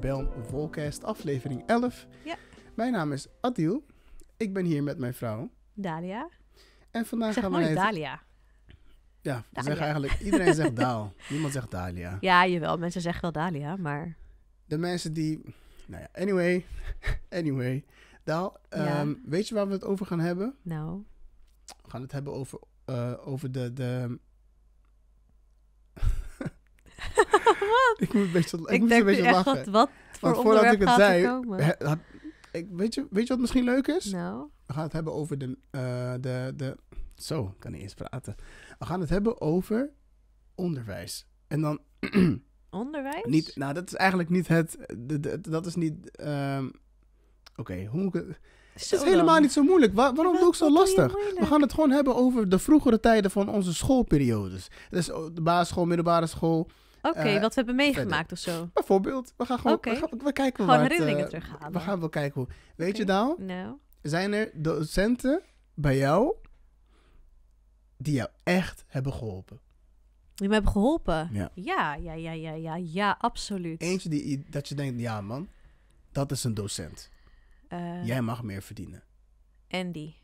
Belm Volcast, aflevering 11. Ja. Mijn naam is Adil. Ik ben hier met mijn vrouw. Dalia. En vandaag gaan we... Even... Dalia. Ja, we zeggen eigenlijk... Iedereen zegt Daal. Niemand zegt Dalia. Ja, jawel. Mensen zeggen wel Dalia, maar... De mensen die... Nou ja, anyway. anyway. Daal, ehm, weet je waar we het over gaan hebben? Nou? We gaan het hebben over, eh, over de... de ik moet een beetje, ik, ik moest een beetje Wat, voor Want voordat ik het zei, ik, weet, je, weet je wat misschien leuk is? Nou. We gaan het hebben over de, eh, de, de. Zo, ik kan niet eens praten. We gaan het hebben over onderwijs. En dan. onderwijs? Niet, nou, dat is eigenlijk niet het. dat is niet. Ehm, oké, hoe moet ik het. Het is helemaal niet zo moeilijk. waarom doe ik zo lastig? We gaan het gewoon hebben over de vroegere tijden van onze schoolperiodes. Dus de basisschool, middelbare school, Oké, okay, eh, wat we hebben meegemaakt of zo. Bijvoorbeeld, we gaan gewoon, we, gaan, we, kijken herinneringen eh, terughalen. We gaan wel kijken hoe. Weet je nou, no. zijn er docenten bij jou die jou echt hebben geholpen? Die me hebben geholpen? Ja. Ja, ja, ja, ja, ja, absoluut. Eentje die, dat je denkt, ja man, dat is een docent. Eh. Jij mag meer verdienen. Andy.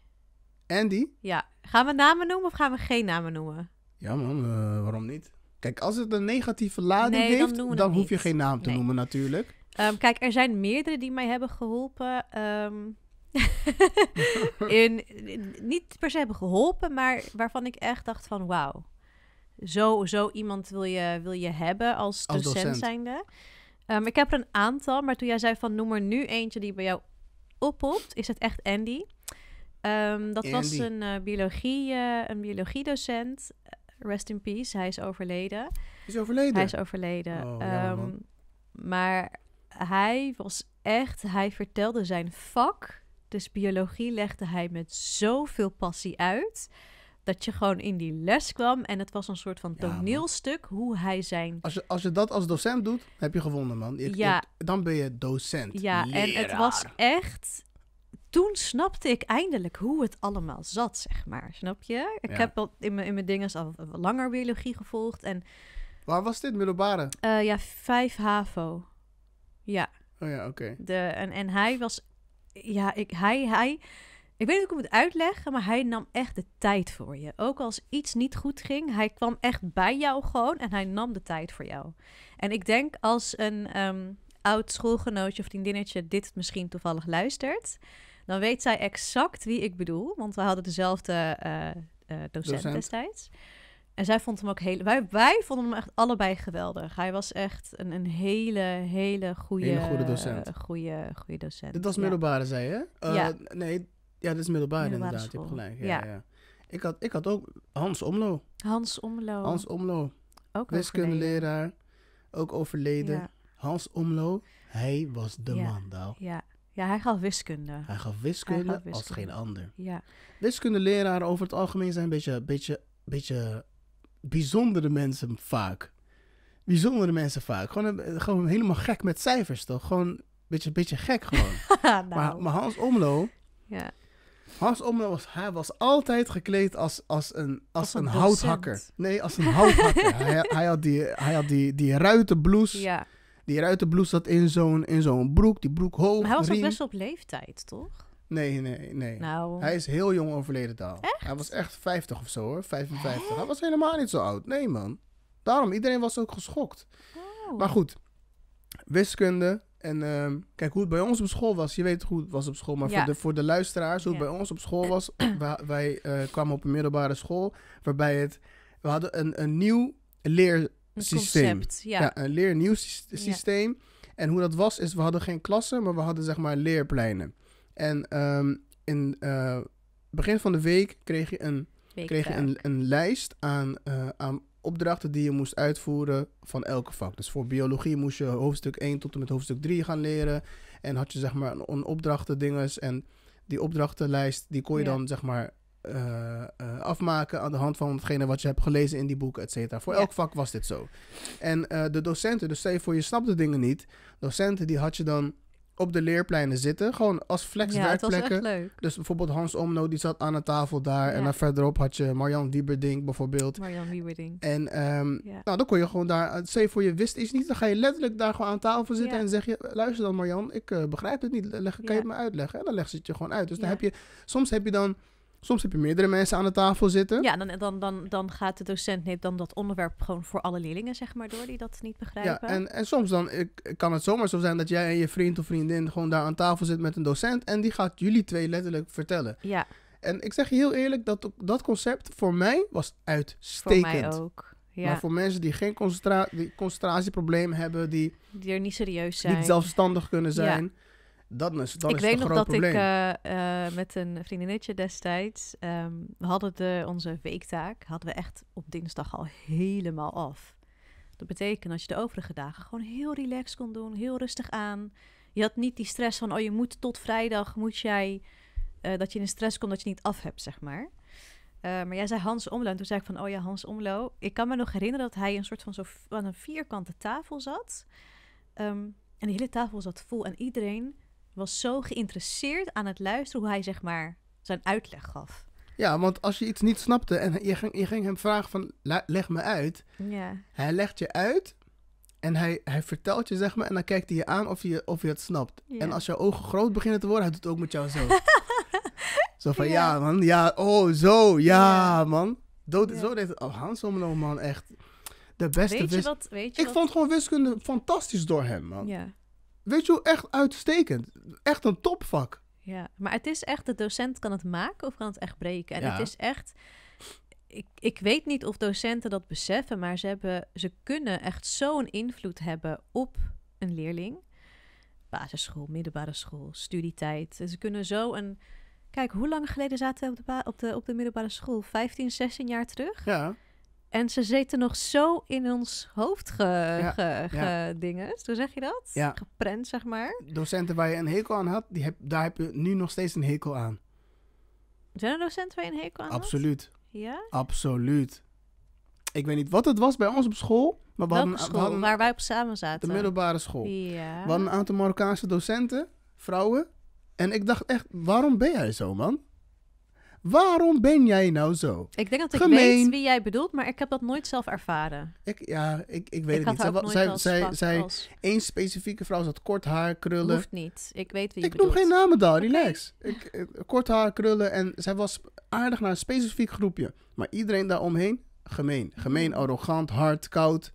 Andy? Ja. Gaan we namen noemen of gaan we geen namen noemen? Ja man, waarom niet? Kijk, als het een negatieve lading heeft, dan, hoef je geen naam te noemen natuurlijk. Ehm, kijk, er zijn meerdere die mij hebben geholpen. Ehm, in, niet per se hebben geholpen, maar waarvan ik echt dacht van wauw. Zo, zo iemand wil je, wil je hebben als, docent, zijnde. Ehm, ik heb er een aantal, maar toen jij zei van noem er nu eentje die bij jou oppopt, is het echt Andy. dat was een, eh, biologie, uh, een docent. Rest in peace. Hij is overleden. Is overleden? Hij is overleden. Oh, ehm, maar hij was echt... Hij vertelde zijn vak. Dus biologie legde hij met zoveel passie uit dat je gewoon in die les kwam en het was een soort van toneelstuk hoe hij zijn. Als je, als je dat als docent doet, heb je gewonnen, man. ja. dan ben je docent. Ja, en het was echt toen snapte ik eindelijk hoe het allemaal zat, zeg maar. Snap je? Ik heb al in mijn, in mijn dingen al langer biologie gevolgd. En, Waar was dit, middelbare? Eh, ja, vijf HAVO. Ja. Oh ja, oké. Okay. En, en hij was... Ja, ik, hij, hij... Ik weet niet hoe ik het moet uitleggen, maar hij nam echt de tijd voor je. Ook als iets niet goed ging, hij kwam echt bij jou gewoon en hij nam de tijd voor jou. En ik denk als een ehm, oud schoolgenootje of vriendinnetje dit misschien toevallig luistert dan weet zij exact wie ik bedoel. Want we hadden dezelfde eh, eh, docent, destijds. En zij vond hem ook heel... Wij, wij vonden hem echt allebei geweldig. Hij was echt een, een hele, hele goede... Hele goede docent. Eh, goede, docent. Dit was middelbare, zei je? ja. Nee, ja, dit is middelbare, inderdaad. Je hebt gelijk. ja. ja. Ik had, ik had ook Hans Omlo. Hans Omlo. Hans Omlo. Ook Wiskundeleraar. Ook overleden. Hans Omlo. Hij was de ja. man daar. Ja, ja, hij gaf wiskunde. Hij gaf wiskunde, als geen ander. Ja. Wiskundeleraren over het algemeen zijn een beetje, beetje, beetje bijzondere mensen vaak. Bijzondere mensen vaak. Gewoon, gewoon helemaal gek met cijfers, toch? Gewoon een beetje, beetje gek gewoon. Nou. maar, Hans Omlo... Ja. Hans Omlo was, hij was altijd gekleed als, als een, als, een, houthakker. Nee, als een houthakker. hij, hij, had die, hij had die, die ruitenblouse. Ja. Die ruitenblouse zat in zo'n, in zo'n broek, die broek hoog. Maar hij was ook best op leeftijd, toch? Nee, nee, nee. Nou. Hij is heel jong overleden al. Hij was echt 50 of zo hoor, 55. Hij was helemaal niet zo oud. Nee man. Daarom, iedereen was ook geschokt. Oh. Maar goed, wiskunde. En ehm, kijk, hoe het bij ons op school was. Je weet hoe het was op school. Maar voor, de, voor de luisteraars, hoe het bij ons op school was. wij, eh, kwamen op een middelbare school. Waarbij het... We hadden een, een nieuw leer een systeem. Concept, ja. een leer- systeem. En hoe dat was, is we hadden geen klassen, maar we hadden zeg maar leerpleinen. En um, in eh, begin van de week kreeg je een, kreeg je een, een lijst aan, eh, aan opdrachten die je moest uitvoeren van elke vak. Dus voor biologie moest je hoofdstuk 1 tot en met hoofdstuk 3 gaan leren. En had je zeg maar een opdrachten dinges en die opdrachtenlijst, die kon je dan zeg maar eh, eh, afmaken aan de hand van hetgene wat je hebt gelezen in die boeken, et cetera. Voor elk vak was dit zo. En eh, de docenten, dus stel je voor je snapte dingen niet, docenten die had je dan op de leerpleinen zitten, gewoon als flex ja, leuk. Dus bijvoorbeeld Hans Omno, die zat aan een tafel daar. En dan verderop had je Marjan Wieberding bijvoorbeeld. Marjan Wieberding. En ehm, nou, dan kon je gewoon daar, stel je voor je wist iets niet, dan ga je letterlijk daar gewoon aan tafel zitten en zeg je, luister dan Marjan, ik begrijp het niet, leg, kan je het me uitleggen? En dan legt ze het je gewoon uit. Dus dan heb je, soms heb je dan Soms heb je meerdere mensen aan de tafel zitten. Ja, dan, dan, dan, dan gaat de docent neemt dan dat onderwerp gewoon voor alle leerlingen, zeg maar, door die dat niet begrijpen. Ja, en, en soms dan ik, kan het zomaar zo zijn dat jij en je vriend of vriendin gewoon daar aan tafel zit met een docent en die gaat jullie twee letterlijk vertellen. Ja. En ik zeg je heel eerlijk, dat, dat concept voor mij was uitstekend. Voor mij ook. Maar voor mensen die geen concentra die concentratieprobleem hebben, die, die er niet serieus zijn, niet zelfstandig kunnen zijn. Dan is, dan ik weet nog dat ik eh, eh, met een vriendinnetje destijds. Ehm, we hadden de, onze weektaak. hadden we echt op dinsdag al helemaal af. Dat betekent dat je de overige dagen gewoon heel relaxed kon doen. Heel rustig aan. Je had niet die stress van. Oh, je moet tot vrijdag. Moet jij. Eh, dat je in de stress komt dat je niet af hebt, zeg maar. maar jij zei Hans Omlo. En toen zei ik van. Oh ja, Hans Omlo. Ik kan me nog herinneren dat hij een soort van. Zo, van een vierkante tafel zat. Ehm, en die hele tafel zat vol. En iedereen was zo geïnteresseerd aan het luisteren hoe hij zeg maar zijn uitleg gaf. Ja, want als je iets niet snapte en je ging, je ging hem vragen van leg me uit. Ja. Hij legt je uit en hij, hij vertelt je zeg maar en dan kijkt hij je aan of je, of je het snapt. En als jouw ogen groot beginnen te worden, hij doet het ook met jou zo. zo van ja. man, ja, oh zo, ja, man. Dood, Zo deed het, oh Hans man, echt de beste weet je wat, weet je Ik vond gewoon wiskunde fantastisch door hem man. Ja. Weet je hoe echt uitstekend? Echt een topvak. Ja, maar het is echt, de docent kan het maken of kan het echt breken. En het is echt, ik, ik weet niet of docenten dat beseffen, maar ze, hebben, ze kunnen echt zo'n invloed hebben op een leerling. Basisschool, middelbare school, studietijd. Ze kunnen zo een. Kijk, hoe lang geleden zaten we op de, op de, op de middelbare school? 15, 16 jaar terug? Ja. En ze zitten nog zo in ons hoofd dingen. Hoe zeg je dat? Ja. Geprent, zeg maar. Docenten waar je een hekel aan had, die heb, daar heb je nu nog steeds een hekel aan. Zijn er docenten waar je een hekel aan Absoluut. had? Absoluut. Ja? Absoluut. Ik weet niet wat het was bij ons op school. Maar we hadden, school? waar wij op samen zaten? De middelbare school. Ja. We hadden een aantal Marokkaanse docenten, vrouwen. En ik dacht echt, waarom ben jij zo, man? Waarom ben jij nou zo? Ik denk dat ik weet wie jij bedoelt, maar ik heb dat nooit zelf ervaren. Ik, ja, ik, ik weet ik het niet. Zij, zij, zij, één specifieke vrouw zat kort haar, krullen. Hoeft niet. Ik weet wie je ik bedoelt. Ik noem geen namen daar, relax. Ik, kort haar, krullen en zij was aardig naar een specifiek groepje. Maar iedereen daaromheen, gemeen. Gemeen, mm. arrogant, hard, koud.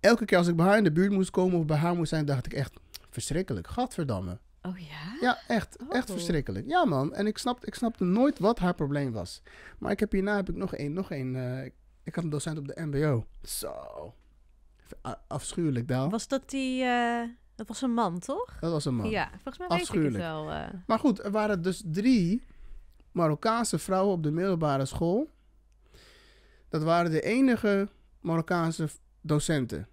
Elke keer als ik bij haar in de buurt moest komen of bij haar moest zijn, dacht ik echt, verschrikkelijk, gadverdamme. Oh ja? Ja, echt. Echt oh. verschrikkelijk. Ja, man. En ik snapte, ik snapte nooit wat haar probleem was. Maar ik heb hierna heb ik nog één. Nog één eh, ik had een docent op de MBO. Zo. Afschuwelijk, daar. Was dat die. Uh, dat was een man, toch? Dat was een man. Ja, volgens mij weet ik het wel. Eh. Maar goed, er waren dus drie Marokkaanse vrouwen op de middelbare school. Dat waren de enige Marokkaanse docenten.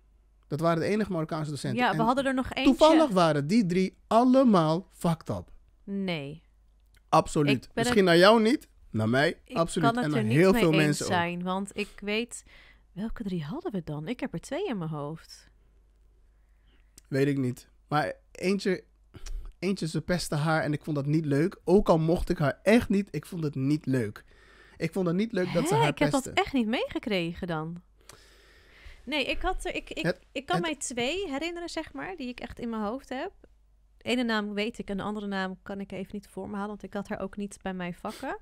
Dat waren de enige Marokkaanse docenten. Ja, we hadden er nog één. Toevallig waren die drie allemaal fucked up. Nee. Absoluut. Misschien naar jou niet, naar mij, ik absoluut. Kan en naar er niet heel mee veel eens mensen zijn, want ik weet. Welke drie hadden we dan? Ik heb er twee in mijn hoofd. Weet ik niet. Maar eentje, eentje ze pestte haar en ik vond dat niet leuk. Ook al mocht ik haar echt niet, ik vond het niet leuk. Ik vond het niet leuk dat ze haar pestte. pestte. Ik heb dat echt niet meegekregen dan. Nee, ik, had er, ik, ik, ik kan mij twee herinneren, zeg maar, die ik echt in mijn hoofd heb. De ene naam weet ik en de andere naam kan ik even niet voor me halen, want ik had haar ook niet bij mijn vakken.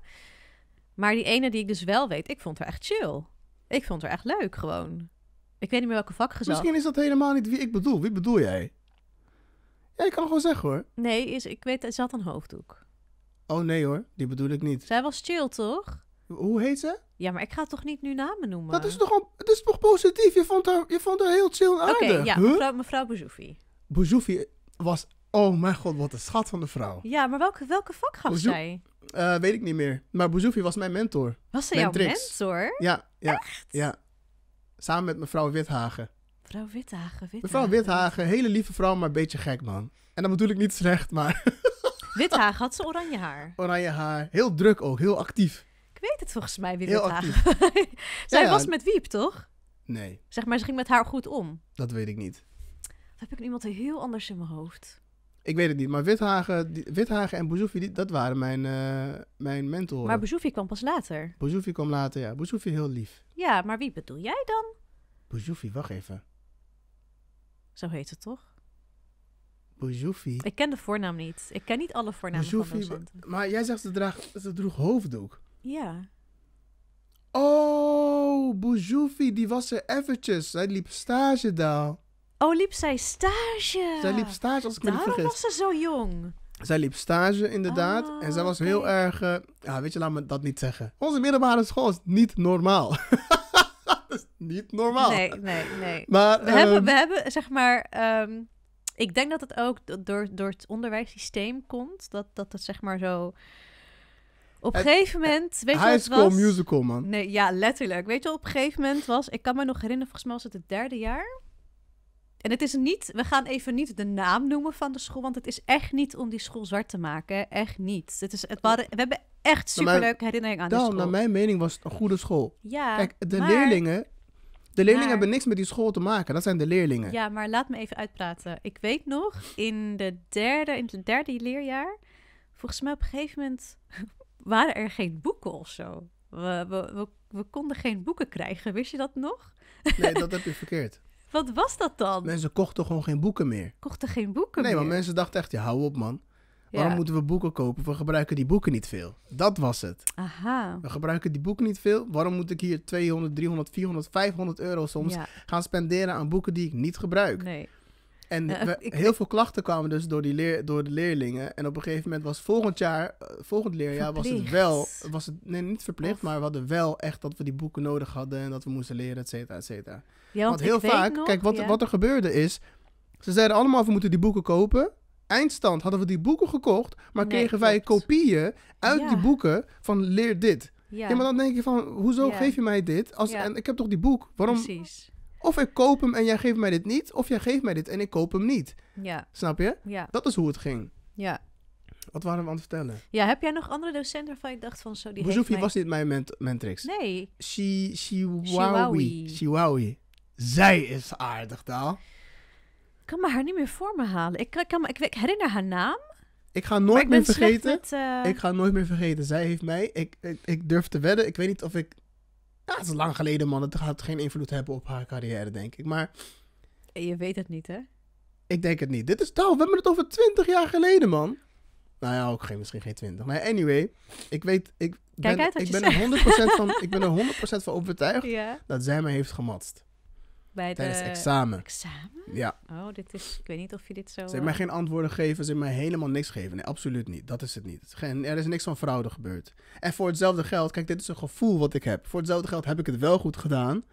Maar die ene die ik dus wel weet, ik vond haar echt chill. Ik vond haar echt leuk gewoon. Ik weet niet meer welke vak gezet. Misschien is dat helemaal niet wie ik bedoel. Wie bedoel jij? Ja, ik kan gewoon zeggen hoor. Nee, is, ik weet, ze had een hoofddoek. Oh nee hoor, die bedoel ik niet. Zij was chill toch? Hoe heet ze? Ja, maar ik ga toch niet nu namen noemen? Dat is toch, al, dat is toch positief? Je vond haar, je vond haar heel chill en aardig. Oké, ja, mevrouw, mevrouw Bouzoufi. was... Oh mijn god, wat een schat van de vrouw. Ja, maar welke, welke vak gaf zij? Eh, weet ik niet meer. Maar Bouzoufi was mijn mentor. Was ze jouw mentor? Ja, ja, Echt? ja. Samen met mevrouw Withagen. Mevrouw Withagen, Withagen. Mevrouw Withagen, hele lieve vrouw, maar een beetje gek man. En dan bedoel ik niet slecht, maar... Withagen had ze oranje haar. Oranje haar. Heel druk ook, heel actief weet het volgens mij, wie Zij ja, was met Wiep, toch? Nee. Zeg maar, ze ging met haar goed om. Dat weet ik niet. Of heb ik iemand heel anders in mijn hoofd? Ik weet het niet, maar Withagen, die, Withagen en Bouzoufi, dat waren mijn, eh, mijn mentoren. Maar Bouzoufi kwam pas later. Bouzoufi kwam later, ja. Bouzoufi heel lief. Ja, maar wie bedoel jij dan? Bouzoufi, wacht even. Zo heet het toch? Bouzoufi? Ik ken de voornaam niet. Ik ken niet alle voornamen van Bouzoufi. Maar jij zegt ze, ze droeg hoofddoek. Ja. Oh, Boujoufi, die was er eventjes. Zij liep stage daar. Oh, liep zij stage? Zij liep stage, als ik me niet vergis. was ze zo jong. Zij liep stage, inderdaad. Ah, en zij was heel erg... Eh, ja, weet je, laat me dat niet zeggen. Onze middelbare school is niet normaal. is niet normaal. Nee, nee, nee. Maar, we, hebben, ehm, we hebben, zeg maar... Ehm, ik denk dat het ook door, door het onderwijssysteem komt. Dat, dat het, zeg maar, zo op een gegeven moment, weet je High School Musical, man. Nee, ja, letterlijk. Weet je op een gegeven moment was... Ik kan me nog herinneren, volgens mij was het het derde jaar. En het is niet... We gaan even niet de naam noemen van de school... want het is echt niet om die school zwart te maken. Echt niet. Het is, het waren, we hebben echt nou, superleuke herinneringen aan de die school. Naar mijn mening was het een goede school. Ja, Kijk, de leerlingen... De leerlingen hebben niks met die school te maken. Dat zijn de leerlingen. Ja, maar laat me even uitpraten. Ik weet nog, in, de derde, in het derde leerjaar... Volgens mij op een gegeven moment waren er geen boeken of zo. We, we, we, konden geen boeken krijgen, wist je dat nog? Nee, dat heb je verkeerd. Wat was dat dan? Mensen kochten gewoon geen boeken meer. Kochten geen boeken nee, meer? Nee, maar mensen dachten echt, hou op man. Waarom moeten we boeken kopen? We gebruiken die boeken niet veel. Dat was het. Aha. We gebruiken die boeken niet veel. Waarom moet ik hier 200, 300, 400, 500 euro soms gaan spenderen aan boeken die ik niet gebruik? Nee. En heel veel klachten kwamen dus door, die leer, door de leerlingen. En op een gegeven moment was volgend jaar, eh, volgend leerjaar was het wel, was het, nee niet verplicht, maar we hadden wel echt dat we die boeken nodig hadden en dat we moesten leren, et cetera, et cetera. want, heel vaak, kijk wat, wat er gebeurde is, ze zeiden allemaal we moeten die boeken kopen. Eindstand hadden we die boeken gekocht, maar kregen wij kopieën uit die boeken van leer dit. Ja. maar dan denk je van, hoezo geef je mij dit? Als, En ik heb toch die boek? Waarom? Precies. Of ik koop hem en jij geeft mij dit niet. Of jij geeft mij dit en ik koop hem niet. Ja. Snap je? Ja. Dat is hoe het ging. Ja. Wat waren we aan het vertellen? Ja, heb jij nog andere docenten waarvan je dacht van zo... die Bezoefie mij... was dit mijn ment mentrix. Nee. Chi Chihuahui. Chihuahui. Zij is aardig, taal. Ik kan me haar niet meer voor me halen. Ik, kan, me, ik, herinner haar naam. Ik ga nooit meer vergeten. Eh, ik ga nooit meer vergeten. Zij heeft mij. Ik, ik, ik, durf te wedden. Ik weet niet of ik ja, het is lang geleden, man. Het gaat geen invloed hebben op haar carrière, denk ik. Maar. Je weet het niet, hè? Ik denk het niet. Dit is touw. We hebben het over 20 jaar geleden, man. Nou ja, ook geen, misschien geen 20. Maar anyway, ik weet. Ik ben, ik ben, er 100 van, ik ben 100% van overtuigd dat zij mij heeft gematst. Bij het examen. Examen? Ja. Oh, dit is... Ik weet niet of je dit zo... Ze hebben mij eh, geen antwoorden gegeven. Ze hebben mij helemaal niks gegeven. Nee, absoluut niet. Dat is het niet. er is niks van fraude gebeurd. En voor hetzelfde geld... Kijk, dit is een gevoel wat ik heb. Voor hetzelfde geld heb ik het wel goed gedaan.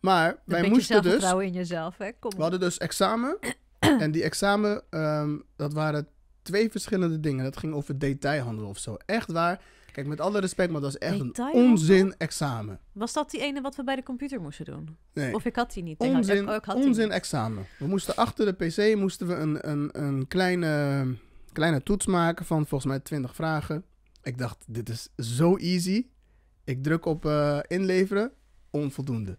Maar Dan wij moesten dus... vertrouwen in jezelf, hè? Kom we hadden dus examen. en die examen, ehm, dat waren twee verschillende dingen. Dat ging over detailhandel of zo. Echt waar. Kijk, met alle respect, maar dat was echt een onzin examen. Was dat die ene wat we bij de computer moesten doen? Nee. Of ik had die niet. Onzin, oh, ik, onzin examen. We moesten achter de pc moesten we een, een, een kleine, kleine toets maken van volgens mij 20 vragen. Ik dacht, dit is zo easy. Ik druk op eh, inleveren. Onvoldoende.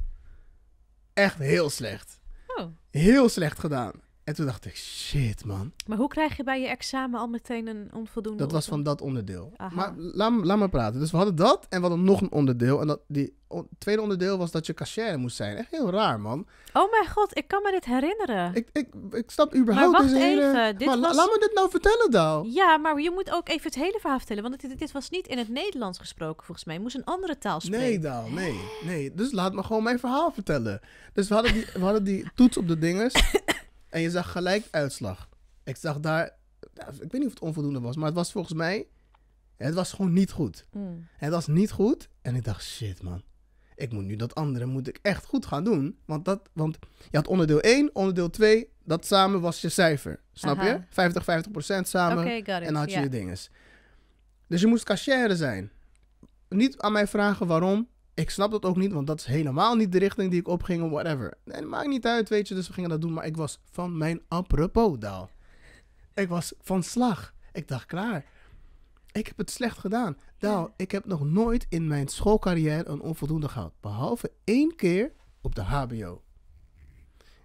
Echt heel slecht. Oh. Heel slecht gedaan. En toen dacht ik, shit man. Maar hoe krijg je bij je examen al meteen een onvoldoende? Dat was van dat onderdeel. Maar laat, laat maar praten. Dus we hadden dat en we hadden nog een onderdeel. En dat, die tweede onderdeel was dat je cashier moest zijn. Echt heel raar man. Oh mijn god, ik kan me dit herinneren. Ik, ik, ik snap überhaupt maar even. Hele... Dit maar was... laat me dit nou vertellen dan. Ja, maar je moet ook even het hele verhaal vertellen. Want dit, dit was niet in het Nederlands gesproken volgens mij. Je moest een andere taal spreken. Nee dan, nee. nee. Dus laat me gewoon mijn verhaal vertellen. Dus we hadden die, we hadden die toets op de dingers. En je zag gelijk uitslag. Ik zag daar, nou, ik weet niet of het onvoldoende was, maar het was volgens mij, het was gewoon niet goed. Hmm. Het was niet goed en ik dacht, shit man, ik moet nu dat andere moet ik echt goed gaan doen. Want, dat, want je had onderdeel 1, onderdeel 2, dat samen was je cijfer. Snap je? 50, 50 procent samen en had je yeah. je dinges. Dus je moest cashier zijn. Niet aan mij vragen waarom, ik snap dat ook niet, want dat is helemaal niet de richting die ik opging of whatever. Nee, het maakt niet uit, weet je. Dus we gingen dat doen, maar ik was van mijn apropos, Daal. Ik was van slag. Ik dacht, klaar. Ik heb het slecht gedaan. Daal, ik heb nog nooit in mijn schoolcarrière een onvoldoende gehad. Behalve één keer op de HBO.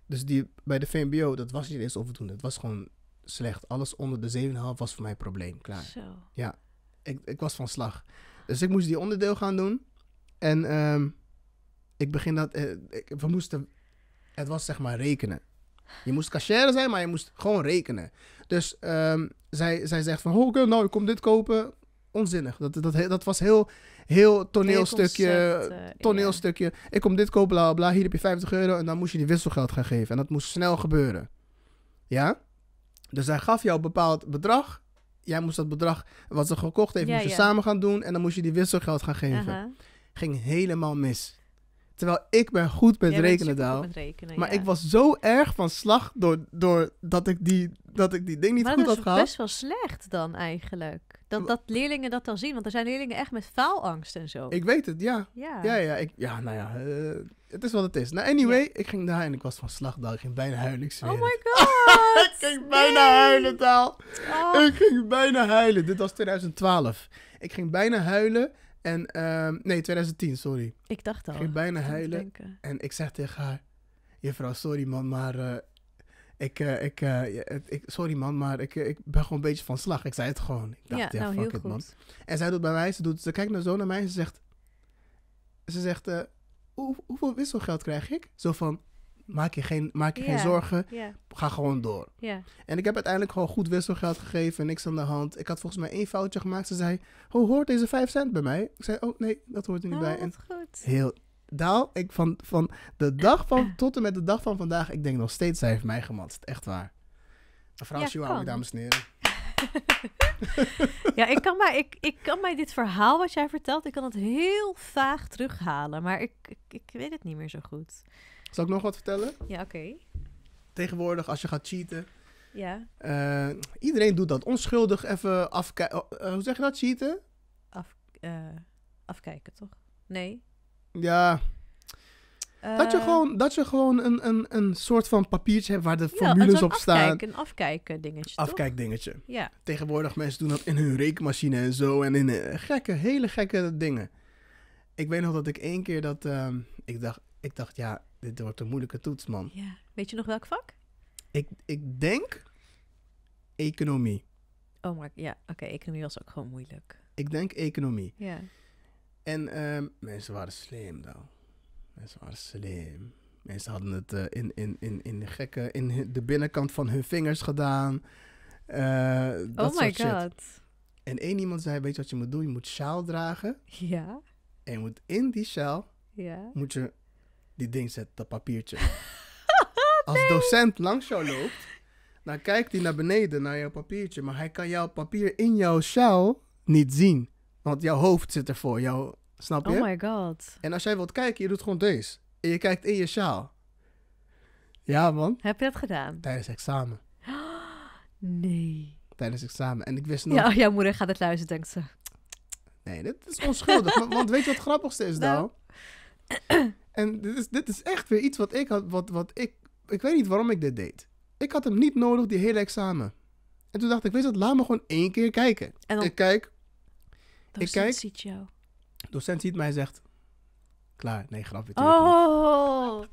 Dus die, bij de VMBO, dat was niet eens onvoldoende. Het was gewoon slecht. Alles onder de 7,5 was voor mij een probleem. Klaar. Zo. Ja, ik, ik was van slag. Dus ik moest die onderdeel gaan doen. En ehm, ik begin dat. Eh, we moesten. Het was zeg maar rekenen. Je moest cashier zijn, maar je moest gewoon rekenen. Dus ehm, zij, zij zegt van, oh, nou, ik kom dit kopen. Onzinnig. Dat, dat, dat was heel, heel toneelstukje. Eh, toneelstukje. Ik kom dit kopen, bla, bla, Hier heb je 50 euro. En dan moest je die wisselgeld gaan geven. En dat moest snel gebeuren. Ja? Dus zij gaf jou een bepaald bedrag. Jij moest dat bedrag wat ze gekocht heeft, moest je samen gaan doen. En dan moest je die wisselgeld gaan geven. Uh ging helemaal mis. Terwijl ik ben goed met rekenen, Daal. Maar ik was zo erg van slag door, door dat, ik die, dat ik die ding niet goed had gehad. dat is best wel slecht dan eigenlijk. Dat, dat leerlingen dat dan zien. Want er zijn leerlingen echt met faalangst en zo. Ik weet het, ja. Ja, ja, ik, ja nou ja, eh, het is wat het is. Nou, anyway, ik ging daar en ik was van slag, Ik ging bijna huilen. Ik oh my god! ik ging bijna huilen, Daal. Oh. Ik ging bijna huilen. Dit was 2012. Ik ging bijna huilen. En, ehm, nee, 2010, sorry. Ik dacht al. Ik ging bijna huilen. En ik zeg tegen haar, juffrouw, sorry man, maar eh, ik, eh, ik, eh, ik, sorry man, maar ik, ik ben gewoon een beetje van slag. Ik zei het gewoon. Ik dacht, ja, nou, fuck it, man. En zij doet bij mij, ze, doet, ze kijkt naar zo naar mij en ze zegt, ze zegt, hoe, hoeveel wisselgeld krijg ik? Zo van, maak je geen, maak je geen zorgen. Ga gewoon door. En ik heb uiteindelijk gewoon goed wisselgeld gegeven. Niks aan de hand. Ik had volgens mij één foutje gemaakt. Ze zei, hoe hoort deze 5 cent bij mij? Ik zei, oh nee, dat hoort er niet oh, bij. En goed. Heel, daal. ik van, van de dag van, tot en met de dag van vandaag, ik denk nog steeds, zij heeft mij gematst. Echt waar. Mevrouw ja, Chihuahua, dames en heren. ja, ik kan, mij, ik, ik kan mij dit verhaal wat jij vertelt, ik kan het heel vaag terughalen. Maar ik, ik, ik weet het niet meer zo goed. Zal ik nog wat vertellen? Ja, oké. Tegenwoordig, als je gaat cheaten. Ja. Eh, iedereen doet dat. Onschuldig even afkijken. Oh, eh, hoe zeg je dat? Cheaten? Af, eh, afkijken, toch? Nee. Ja. dat je gewoon, dat je gewoon een, een, een soort van papiertje hebt waar de formules ja, op staan. Afkijken, een afkijken dingetje. Afkijk dingetje. Ja. Tegenwoordig mensen doen dat in hun rekenmachine en zo. En in gekke, hele gekke dingen. Ik weet nog dat ik één keer dat. Ehm, ik, dacht, ik dacht, ja, dit wordt een moeilijke toets, man. Ja. Weet je nog welk vak? Ik, ik denk economie. Oh, maar ja, oké, economie was ook gewoon moeilijk. Ik denk economie. Ja. En ehm, mensen waren slim, dan. Mensen waren slim. Mensen hadden het eh, in, in, in, in de gekke, in de binnenkant van hun vingers gedaan. Uh, oh my soort god. Shit. En één iemand zei, weet je wat je moet doen? Je moet sjaal dragen. Ja. En je moet in die sjaal ja. moet je die ding zet, dat papiertje. Oh, als docent langs jou loopt, dan kijkt hij naar beneden, naar jouw papiertje. Maar hij kan jouw papier in jouw sjaal niet zien. Want jouw hoofd zit ervoor. Jouw, snap je? Oh my god. En als jij wilt kijken, je doet gewoon deze. En je kijkt in je sjaal. Ja, man. Heb je dat gedaan? Tijdens examen. Nee. Tijdens examen. En ik wist nog... Ja, jouw moeder gaat het luisteren, denkt ze. Nee, dit is onschuldig. want weet je wat het grappigste is nou? nou? en dit is, dit is echt weer iets wat ik had, wat, wat ik, ik weet niet waarom ik dit deed. Ik had hem niet nodig, die hele examen. En toen dacht ik, weet je wat, laat me gewoon één keer kijken. En dan, ik kijk. Docent ik kijk, ziet jou. Docent ziet mij en zegt, Klaar. Nee, grapje. Oh,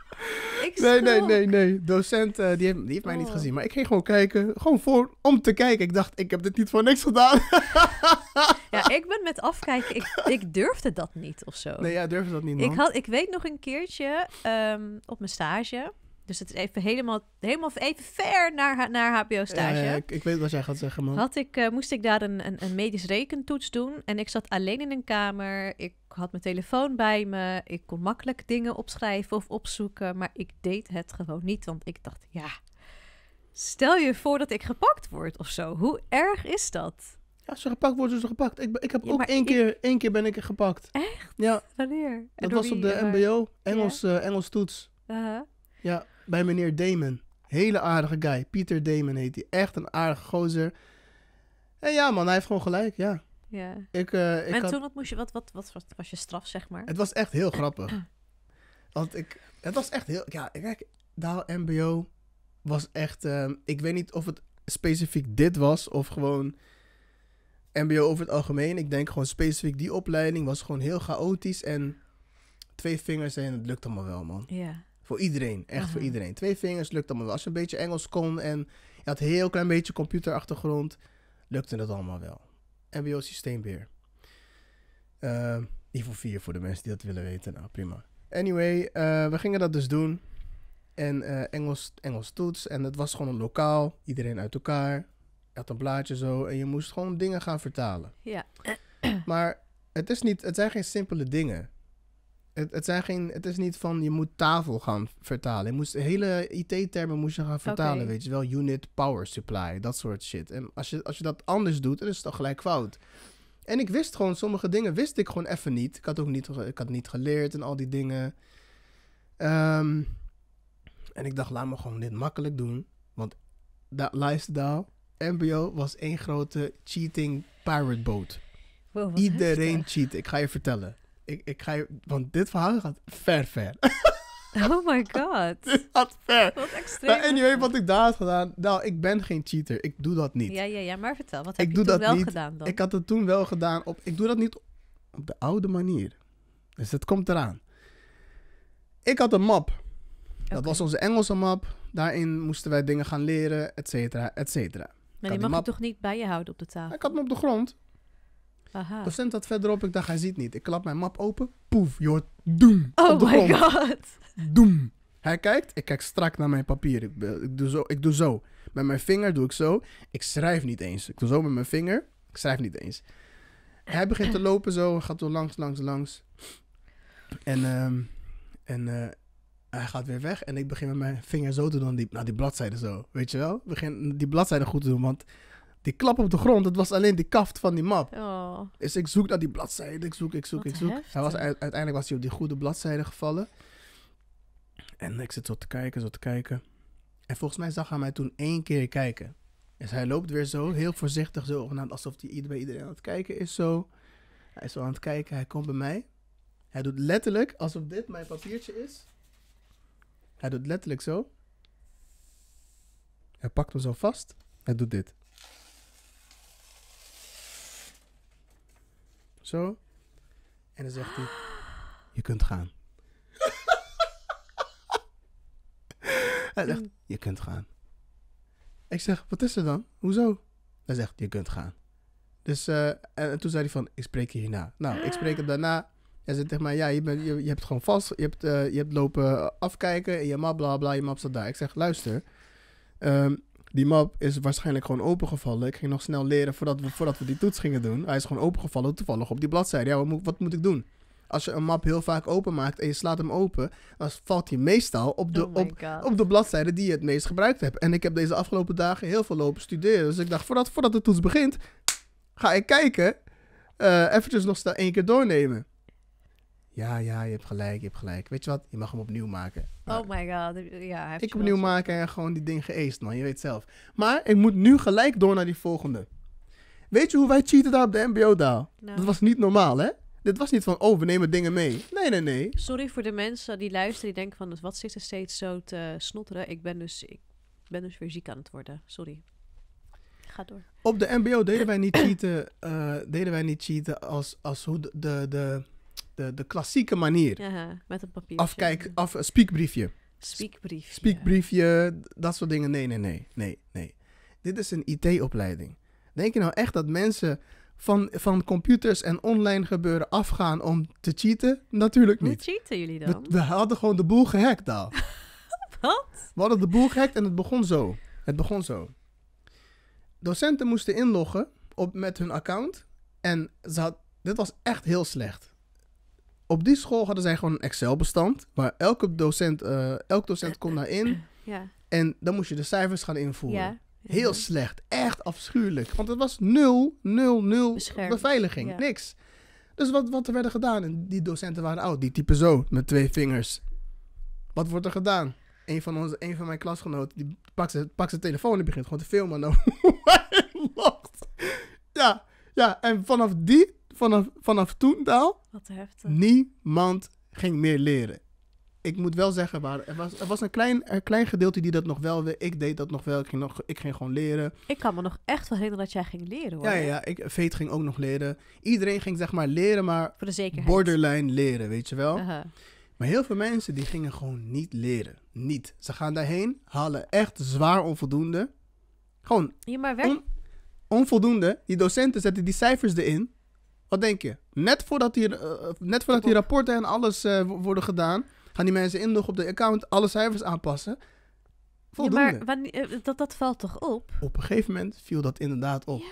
Nee, nee, nee, nee. Docent, eh, die, heeft, die heeft mij niet oh. gezien. Maar ik ging gewoon kijken. Gewoon voor, om te kijken. Ik dacht, ik heb dit niet voor niks gedaan. ja, ik ben met afkijken. Ik, durfde dat niet of zo. Nee, ja, durfde dat niet. Ik, had, ik weet nog een keertje ehm, op mijn stage. Dus het is even helemaal, helemaal even ver naar, naar HBO-stage. Eh, ik, weet wat jij gaat zeggen, man. Had ik, eh, moest ik daar een, een, een medisch rekentoets doen. En ik zat alleen in een kamer. Ik had mijn telefoon bij me. Ik kon makkelijk dingen opschrijven of opzoeken. Maar ik deed het gewoon niet. Want ik dacht, ja, stel je voor dat ik gepakt word of zo. Hoe erg is dat? Ja, als ze gepakt wordt, is ze gepakt. Ik, ik heb ook één, keer, één keer ben ik gepakt. Echt? Ja. Wanneer? Dat was op de mbo, Engels, yeah. Engels toets. Uh-huh. Ja, bij meneer Damon. Hele aardige guy. Pieter Damon heet hij. Echt een aardige gozer. En ja man, hij heeft gewoon gelijk, ja. Ja. Ik, eh, ik en toen wat moest je, wat, wat, wat, was je straf, zeg maar? Het was echt heel grappig. Want ik, het was echt heel, ja, kijk, daar MBO was echt, ehm, ik weet niet of het specifiek dit was of gewoon MBO over het algemeen. Ik denk gewoon specifiek die opleiding was gewoon heel chaotisch en twee vingers en het lukt allemaal wel, man. Ja. Voor iedereen, echt voor iedereen. Twee vingers lukt allemaal wel. Als je een beetje Engels kon en je had een heel klein beetje computerachtergrond, lukte dat allemaal wel. MBO systeembeheer. Uh, niveau 4 voor de mensen die dat willen weten. Nou, prima. Anyway, eh, we gingen dat dus doen. En uh, Engels, Engels toets. En het was gewoon een lokaal. Iedereen uit elkaar. had een blaadje zo. En je moest gewoon dingen gaan vertalen. Ja. Maar het, is niet, het zijn geen simpele dingen. Het, het, zijn geen, het is niet van je moet tafel gaan vertalen. Je moest hele IT-termen moest je gaan vertalen, weet je wel. Unit power supply, dat soort shit. En als je, als je dat anders doet, dan is het toch gelijk fout. En ik wist gewoon, sommige dingen wist ik gewoon even niet. Ik had ook niet, ik had niet geleerd en al die dingen. Ehm, en ik dacht, laat me gewoon dit makkelijk doen. Want dat lifestyle, MBO, was één grote cheating pirate boat. Iedereen cheat, ik ga je vertellen ik, ik ga je, want dit verhaal gaat ver, ver. Oh my god. wat gaat ver. Wat extreem. Nou, anyway, wat ik daar had gedaan. Nou, ik ben geen cheater. Ik doe dat niet. Ja, ja, ja. Maar vertel, wat heb ik je toen dat wel gedaan dan? Ik had het toen wel gedaan. Op, ik doe dat niet op de oude manier. Dus dat komt eraan. Ik had een map. Dat was onze Engelse map. Daarin moesten wij dingen gaan leren, etcetera cetera, Maar die mag map... je toch niet bij je houden op de tafel? Ik had hem op de grond. Aha. Toen stemt dat verderop, ik dacht, hij ziet niet. Ik klap mijn map open, poef, je hoort doem. Oh my god. Doem. Hij kijkt, ik kijk strak naar mijn papier. Ik, doe zo, ik doe zo. Met mijn vinger doe ik zo. Ik schrijf niet eens. Ik doe zo met mijn vinger. Ik schrijf niet eens. Hij begint te lopen zo, gaat door langs, langs, langs. En, ehm, en eh, hij gaat weer weg. En ik begin met mijn vinger zo te doen, die, nou die bladzijde zo. Weet je wel? Begin die bladzijde goed te doen, want die klap op de grond, dat was alleen die kaft van die map. Oh. Dus ik zoek naar die bladzijde, ik zoek, ik zoek, ik zoek. was, uiteindelijk was hij op die goede bladzijde gevallen. En ik zit zo te kijken, zo te kijken. En volgens mij zag hij mij toen één keer kijken. Dus hij loopt weer zo, heel voorzichtig, zo, alsof hij bij iedereen aan het kijken is. Zo. Hij is zo aan het kijken, hij komt bij mij. Hij doet letterlijk alsof dit mijn papiertje is. Hij doet letterlijk zo. Hij pakt hem zo vast. Hij doet dit. Zo. En dan zegt hij: Je kunt gaan. hij zegt: Je kunt gaan. Ik zeg: Wat is er dan? Hoezo? Hij zegt: Je kunt gaan. Dus eh, en, toen zei hij: van, Ik spreek je hierna. Nou, ik spreek hem daarna. Hij zei tegen mij: Ja, je, bent, je, je hebt gewoon vast. Je hebt, eh, je hebt lopen afkijken. En je map, bla bla. Je map staat daar. Ik zeg: Luister. Ehm, die map is waarschijnlijk gewoon opengevallen. Ik ging nog snel leren voordat we, voordat we die toets gingen doen. Hij is gewoon opengevallen, toevallig op die bladzijde. Ja, wat moet, wat moet ik doen? Als je een map heel vaak openmaakt en je slaat hem open, dan valt hij meestal op de, oh op, op, de bladzijde die je het meest gebruikt hebt. En ik heb deze afgelopen dagen heel veel lopen studeren. Dus ik dacht, voordat, voordat de toets begint, ga ik kijken. Uh, eventjes nog snel één keer doornemen. Ja, ja, je hebt gelijk, je hebt gelijk. Weet je wat? Je mag hem opnieuw maken. oh my god. Ja, heb ik opnieuw maken en gewoon die ding geëist, man. Je weet zelf. Maar ik moet nu gelijk door naar die volgende. Weet je hoe wij cheaten daar op de mbo daal nou. Dat was niet normaal, hè? Dit was niet van, oh, we nemen dingen mee. Nee, nee, nee. Sorry voor de mensen die luisteren, die denken van, wat zit er steeds zo te snotteren? Ik ben dus, ik ben dus weer ziek aan het worden. Sorry. Ga door. Op de mbo deden wij niet cheaten, eh, deden wij niet cheaten als, als hoe de, de de, de klassieke manier. Ja, met een papier. Afkijk, af, speak speakbriefje. Speakbriefje. dat soort dingen. Nee, nee, nee, nee, nee. Dit is een IT-opleiding. Denk je nou echt dat mensen van, van computers en online gebeuren afgaan om te cheaten? Natuurlijk niet. Hoe cheaten jullie dan? We, hadden gewoon de boel gehackt al. Wat? We hadden de boel gehackt en het begon zo. Het begon zo. Docenten moesten inloggen op, met hun account. En ze had, dit was echt heel slecht op die school hadden zij gewoon een Excel-bestand. Waar elke docent, uh, elk docent kon daarin. Ja. En dan moest je de cijfers gaan invoeren. Heel slecht. Echt afschuwelijk. Want het was nul, nul, nul beveiliging. Niks. Dus wat, wat er werden gedaan, en die docenten waren oud, die type zo, met twee vingers. Wat wordt er gedaan? Een van, onze, een van mijn klasgenoten, die pakt zijn, pakt zijn telefoon en begint gewoon te filmen. Nou, lacht. Ja, ja, en vanaf die vanaf, vanaf toen al, Wat niemand ging meer leren. Ik moet wel zeggen, waar, er was, er was een, klein, een klein gedeelte die dat nog wel... wilde. Ik deed dat nog wel, ik ging, nog, ik ging gewoon leren. Ik kan me nog echt wel herinneren dat jij ging leren hoor. Ja, ja, ik, Veet ging ook nog leren. Iedereen ging zeg maar leren, maar Voor de zekerheid. borderline leren, weet je wel. Maar heel veel mensen die gingen gewoon niet leren. Niet. Ze gaan daarheen, halen echt zwaar onvoldoende. Gewoon Ja, maar onvoldoende. Die docenten zetten die cijfers erin. Wat denk je? Net voordat die, eh, net voordat die rapporten en alles eh, worden gedaan, gaan die mensen inloggen op de account, alle cijfers aanpassen. Ja, maar eh, dat, dat valt toch op? Op een gegeven moment viel dat inderdaad op. Ja.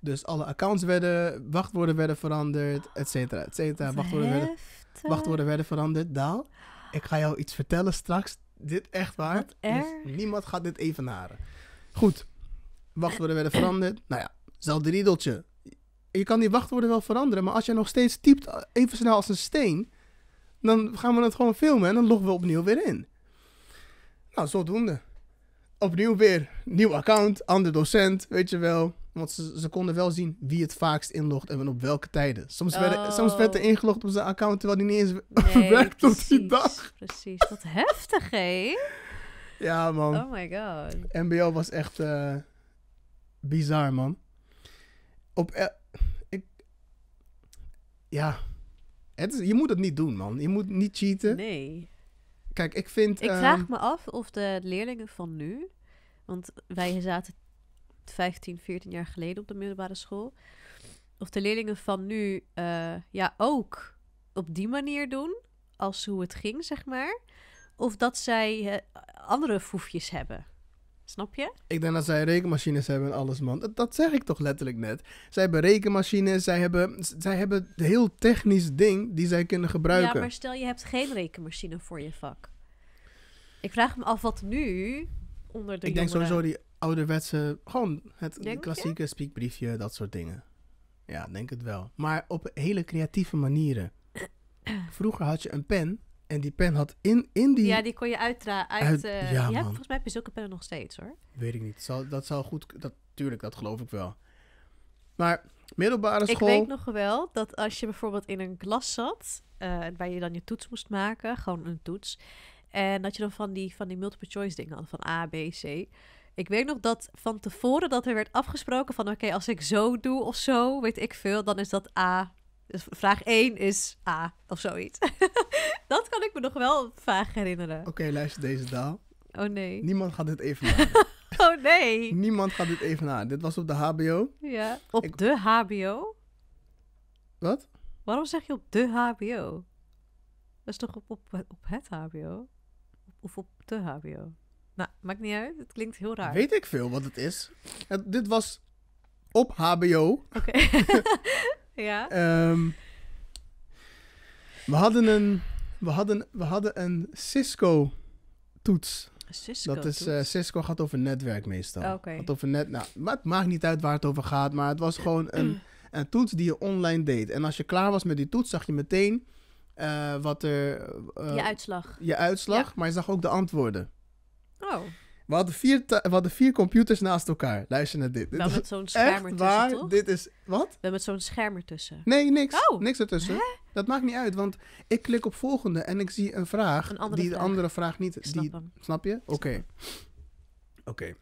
Dus alle accounts werden, wachtwoorden werden veranderd, et cetera, et cetera. Wachtwoorden werden, werden veranderd. Daal, ik ga jou iets vertellen straks. Dit echt waar. Dus niemand gaat dit evenaren. Goed, wachtwoorden werden veranderd. Nou ja, zelfde riedeltje je kan die wachtwoorden wel veranderen. Maar als jij nog steeds typt eh, even snel als een steen, dan gaan we het gewoon filmen en dan loggen we opnieuw weer in. Nou, zodoende. Opnieuw weer, nieuw account, ander docent, weet je wel. Want ze, ze konden wel zien wie het vaakst inlogt en op welke tijden. Soms, oh. werd, soms werd er ingelogd op zijn account terwijl hij niet eens werkt op die dag. Precies, wat heftig hé. Ja man. Oh my god. MBO was echt eh, bizar man. Op, eh, ja, je moet het niet doen, man. Je moet niet cheaten. Nee. Kijk, ik vind... Ik ehm, vraag me af of de leerlingen van nu... Want wij zaten 15, 14 jaar geleden op de middelbare school. Of de leerlingen van nu eh, ja, ook op die manier doen. Als hoe het ging, zeg maar. Of dat zij eh, andere foefjes hebben. Snap je? Ik denk dat zij rekenmachines hebben en alles, man. Dat, zeg ik toch letterlijk net. Zij hebben rekenmachines, zij hebben, zij hebben een heel technisch ding die zij kunnen gebruiken. Ja, maar stel je hebt geen rekenmachine voor je vak. Ik vraag me af wat nu onder de Ik denk sowieso die ouderwetse, gewoon het klassieke je? speakbriefje, dat soort dingen. Ja, denk het wel. Maar op hele creatieve manieren. Vroeger had je een pen en die pen had in, in die... Ja, die kon je uitdragen. Uit, uit eh, ja, volgens mij heb je zulke pennen nog steeds, hoor. Weet ik niet. Zal, dat zou goed... Dat, tuurlijk, dat geloof ik wel. Maar middelbare school... Ik weet nog wel dat als je bijvoorbeeld in een klas zat... Uh, waar je dan je toets moest maken, gewoon een toets... en dat je dan van die, van die multiple choice dingen had, van A, B, C... Ik weet nog dat van tevoren dat er werd afgesproken van... oké, als ik zo doe of zo, weet ik veel... dan is dat A, dus vraag 1 is A of zoiets. dat kan ik me nog wel vaag herinneren. Oké, luister deze daal. Oh nee. Niemand gaat dit even na. oh nee. Niemand gaat dit even na. Dit was op de HBO. Ja. Op de HBO? Wat? Waarom zeg je op de HBO? Dat is toch op, op, op het HBO? Of op de HBO? Nou, maakt niet uit. Het klinkt heel raar. Weet ik veel wat het is. Het, dit was op HBO. Oké. Ja. Ehm, we hadden een, we hadden, we hadden een Cisco-toets. Cisco dat is, eh, Cisco gaat over netwerk meestal. Ah, oké. over net, nou, maar het maakt niet uit waar het over gaat, maar het was gewoon een, een toets die je online deed. En als je klaar was met die toets, zag je meteen eh, wat er... Eh, je uitslag. Je uitslag, maar je zag ook de antwoorden. Oh. We hadden, vier we hadden vier computers naast elkaar. Luister naar dit. we Wel met zo'n scherm waar, Dit is... Wat? Wel met zo'n scherm ertussen. Nee, niks. Oh. Niks ertussen. Dat maakt niet uit, want ik klik op volgende en ik zie een vraag een die vraag. de andere vraag niet... Snap die, Snap je? Oké. Oké.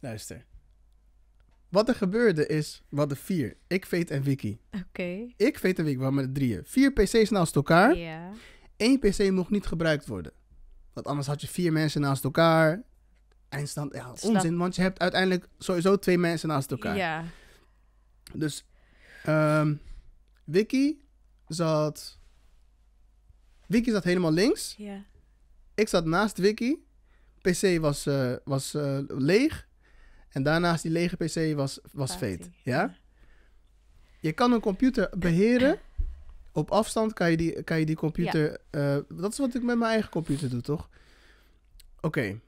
Luister. Wat er gebeurde is, wat de vier. Ik, Veet en Wiki. Oké. Ik, Veet en Wiki, we met drieën. Vier PC's naast elkaar. Ja. Eén PC mocht niet gebruikt worden. Want anders had je vier mensen naast elkaar eindstand, ja, dus onzin. Want je hebt uiteindelijk sowieso twee mensen naast elkaar. Ja. Dus um, ehm, Wiki zat... Wiki zat helemaal links. Ja. Ik zat naast Wiki. PC was, eh, was eh, leeg. En daarnaast die lege PC was, was Ja? Je kan een computer beheren. Op afstand kan je die, kan je die computer. Eh, dat is wat ik met mijn eigen computer doe, toch? Oké.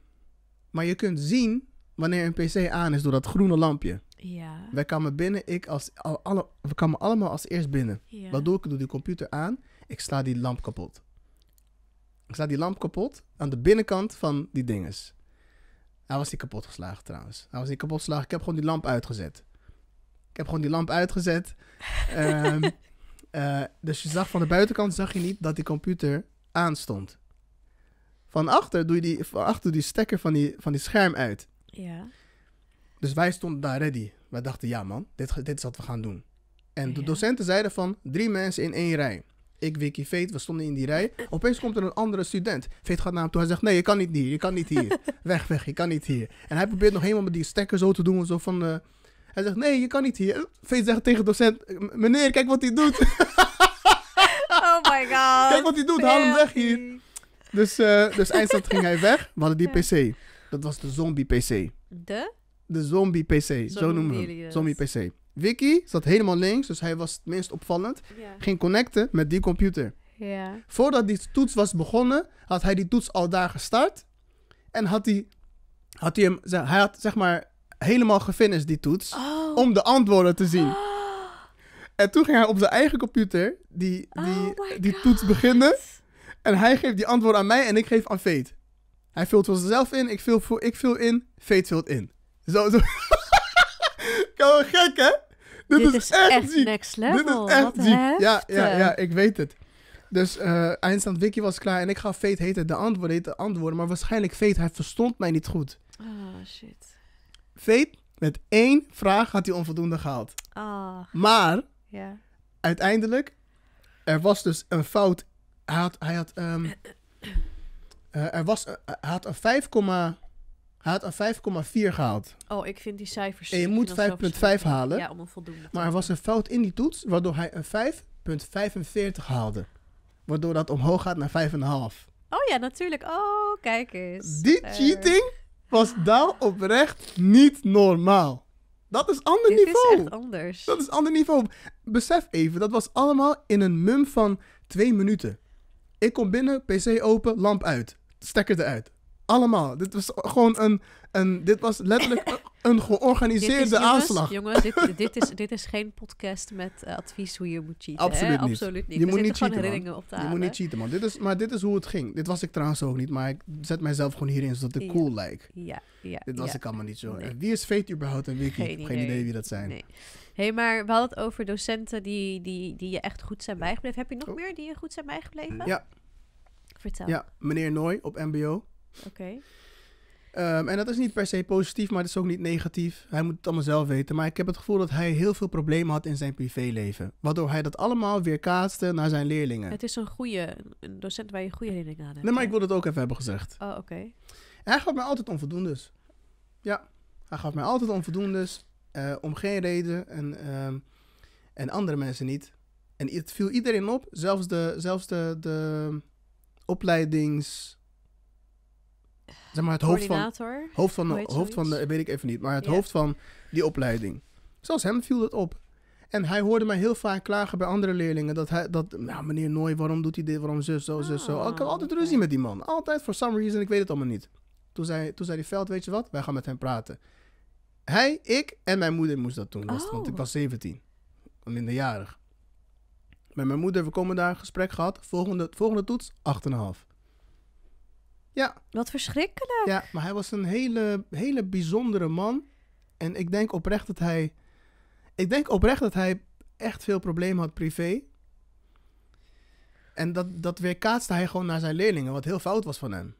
Maar je kunt zien wanneer een PC aan is door dat groene lampje. Ja. Wij kwamen binnen, ik als, al, alle, we kwamen allemaal als eerst binnen. Ja. Wat doe ik? Ik doe die computer aan, ik sla die lamp kapot. Ik sla die lamp kapot aan de binnenkant van die dinges. Hij was niet kapot geslagen trouwens. Hij was niet kapot geslagen. Ik heb gewoon die lamp uitgezet. Ik heb gewoon die lamp uitgezet. Ehm, eh, dus je zag van de buitenkant zag je niet dat die computer aan stond. Van achter doe je die, van achter die stekker van die, van die scherm uit. Ja. Dus wij stonden daar ready. Wij dachten, ja man, dit, dit is wat we gaan doen. En de docenten zeiden van, drie mensen in één rij. Ik, Wiki, Veet, we stonden in die rij. Opeens komt er een andere student. Veet gaat naar hem toe. Hij zegt, nee, je kan niet hier, je kan niet hier. weg, weg, je kan niet hier. En hij probeert nog helemaal met die stekker zo te doen. Zo van, eh, hij zegt, nee, je kan niet hier. Veet zegt tegen de docent, meneer, kijk wat hij doet. oh my god. Kijk wat hij doet, haal hem weg hier. Dus, eh, dus eindstand ging hij weg. We hadden die PC. Dat was de zombie PC. De? De zombie PC, zo noemen we hem. Zombie PC. Wiki zat helemaal links, dus hij was het minst opvallend. Ging connecten met die computer. Ja. Voordat die toets was begonnen, had hij die toets al daar gestart. En had hij, had hij hem, hij had zeg maar helemaal gefinished die toets. Oh. Om de antwoorden te zien. Oh. En toen ging hij op zijn eigen computer die, die, oh die toets beginnen. En hij geeft die antwoord aan mij en ik geef aan Veet. Hij vult voor zelf in, ik vul, ik vul in, Veet vult in. Zo, zo. Kan gek, hè? Dit, Dit is, echt, echt next level. Dit is echt Ja, ja, ja, ik weet het. Dus eh, eindstand Wiki was klaar en ik gaf Veet heten de antwoorden, heet de antwoorden. Maar waarschijnlijk Veet, hij verstond mij niet goed. Ah, oh, shit. Veet, met één vraag had hij onvoldoende gehaald. Ah. Maar, ja. uiteindelijk, er was dus een fout hij had. Hij had ehm, eh, er was, eh, hij had een 5, hij had een 5,4 gehaald. Oh, ik vind die cijfers. En je moet 5,5 halen. Ja, om voldoende. Maar er was een fout in die toets, waardoor hij een 5,45 haalde. Waardoor dat omhoog gaat naar 5,5. Oh ja, natuurlijk. Oh, kijk eens. Die cheating was daar oprecht niet normaal. Dat is ander niveau. Dat is echt anders. Dat is ander niveau. Besef even, dat was allemaal in een mum van twee minuten. Ik kom binnen, PC open, lamp uit. Stekker eruit. Allemaal. Dit was gewoon een. een dit was letterlijk een, georganiseerde aanslag. Jongens, dit, dit, is, dit is geen podcast met eh, advies hoe je moet cheaten. Absoluut, niet. Je moet niet cheaten. Man. je moet niet cheaten, man. Dit is, maar dit is hoe het ging. Dit was ik trouwens ook niet, maar ik zet mijzelf gewoon hierin zodat ik cool lijk. Ja, ja. Dit was ik allemaal niet zo. Nee. Wie is Fate überhaupt en Wiki? Geen idee. Geen idee wie dat zijn. Nee hey, maar we hadden het over docenten die, die, die je echt goed zijn bijgebleven. Heb je nog oh. meer die je goed zijn bijgebleven? Ja. Vertel. Ja, meneer Nooy op MBO. Oké. Ehm, en dat is niet per se positief, maar het is ook niet negatief. Hij moet het allemaal zelf weten. Maar ik heb het gevoel dat hij heel veel problemen had in zijn privéleven. Waardoor hij dat allemaal weer kaatste naar zijn leerlingen. Het is een goede docent waar je goede herinneringen aan hebt. Nee, maar ik wil het ook even hebben gezegd. Oh, oké. Hij gaf mij altijd onvoldoendes. Ja, hij gaf mij altijd onvoldoendes. Eh, om geen reden en, ehm, en andere mensen niet. En het viel iedereen op, zelfs de, zelfs de, de opleidings. Zeg maar het hoofd van, hoofd van, de, hoofd van de, weet ik even niet, maar het hoofd van die opleiding. Zelfs hem viel het op. En hij hoorde mij heel vaak klagen bij andere leerlingen. Dat hij, dat, nou meneer Nooy, waarom doet hij dit, waarom zus, zo, zus, zo. ik had oh, altijd ruzie met die man. Altijd, for some reason, ik weet het allemaal niet. Toen zei, toen zei die veld, weet je wat, wij gaan met hem praten hij, ik en mijn moeder moest dat doen. Want ik oh. was 17. Minderjarig. Met mijn moeder, we komen daar, een gesprek gehad. Volgende, volgende toets, 8,5. Ja. Wat verschrikkelijk. Ja, maar hij was een hele, hele bijzondere man. En ik denk oprecht dat hij... Ik denk oprecht dat hij echt veel problemen had privé. En dat, dat weerkaatste hij gewoon naar zijn leerlingen, wat heel fout was van hem.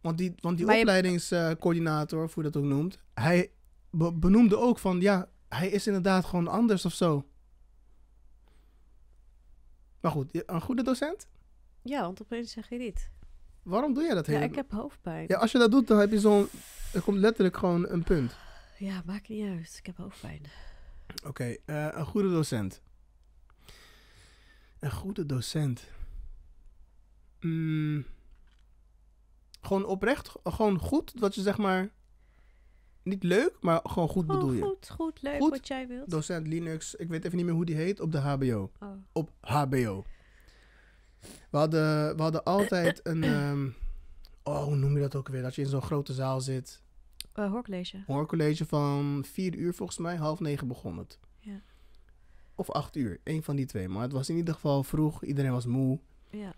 Want die, want die opleidingscoördinator, of hoe dat ook noemt, hij benoemde ook van ja, hij is inderdaad gewoon anders of zo. Maar goed, een goede docent? Ja, want opeens zeg je dit. Waarom doe jij dat helemaal? Ja, ik heb hoofdpijn. Ja, als je dat doet, dan heb je zo'n... Er komt letterlijk gewoon een punt. Ja, maakt niet uit. Ik heb hoofdpijn. Oké, eh, een goede docent. Een goede docent. Mm. gewoon oprecht, gewoon goed, wat je zeg maar niet leuk, maar gewoon goed bedoel je. Goed, goed, leuk, wat jij wilt. Docent Linux, ik weet even niet meer hoe die heet, op de HBO. Oh. Op HBO. We hadden, we hadden altijd een. Um, oh, hoe noem je dat ook weer? Dat je in zo'n grote zaal zit. Uh, hoorcollege. Hoorcollege van vier uur volgens mij, half negen begon het. Ja. Of acht uur, één van die twee. Maar het was in ieder geval vroeg, iedereen was moe. Ja.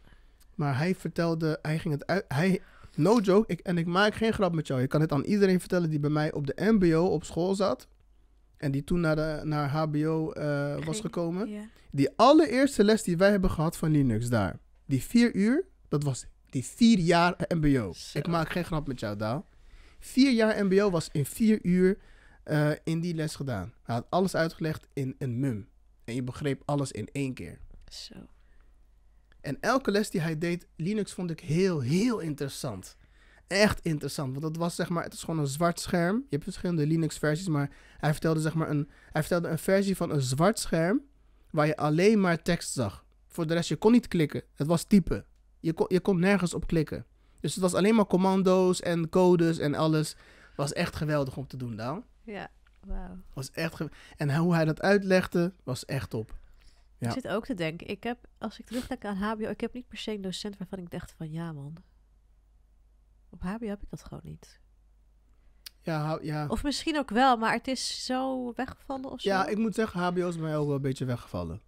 Maar hij vertelde, hij ging het uit. Hij, No joke, ik, en ik maak geen grap met jou. Je kan het aan iedereen vertellen die bij mij op de MBO op school zat. En die toen naar, de, naar HBO eh, was gekomen. Die allereerste les die wij hebben gehad van Linux daar. Die vier uur, dat was die vier jaar MBO. Ik maak geen grap met jou, Daal. Vier jaar MBO was in vier uur eh, in die les gedaan. Hij had alles uitgelegd in een mum. En je begreep alles in één keer. Zo. En elke les die hij deed, Linux vond ik heel, heel interessant. Echt interessant, want dat was zeg maar, het is gewoon een zwart scherm. Je hebt verschillende Linux-versies, maar hij vertelde zeg maar een, hij vertelde een versie van een zwart scherm waar je alleen maar tekst zag. Voor de rest, je kon niet klikken. Het was typen. Je kon, je kon nergens op klikken. Dus het was alleen maar commando's en codes en alles. was echt geweldig om te doen, Daan. Ja, wauw. was echt En hoe hij dat uitlegde, was echt top. Ik zit ook te denken, ik heb, als ik terugdenk aan HBO, ik heb niet per se een docent waarvan ik dacht van ja man. Op HBO heb ik dat gewoon niet. Ja, ja. Of misschien ook wel, maar het is zo weggevallen of Ja, ik moet zeggen, HBO is mij ook wel een beetje weggevallen.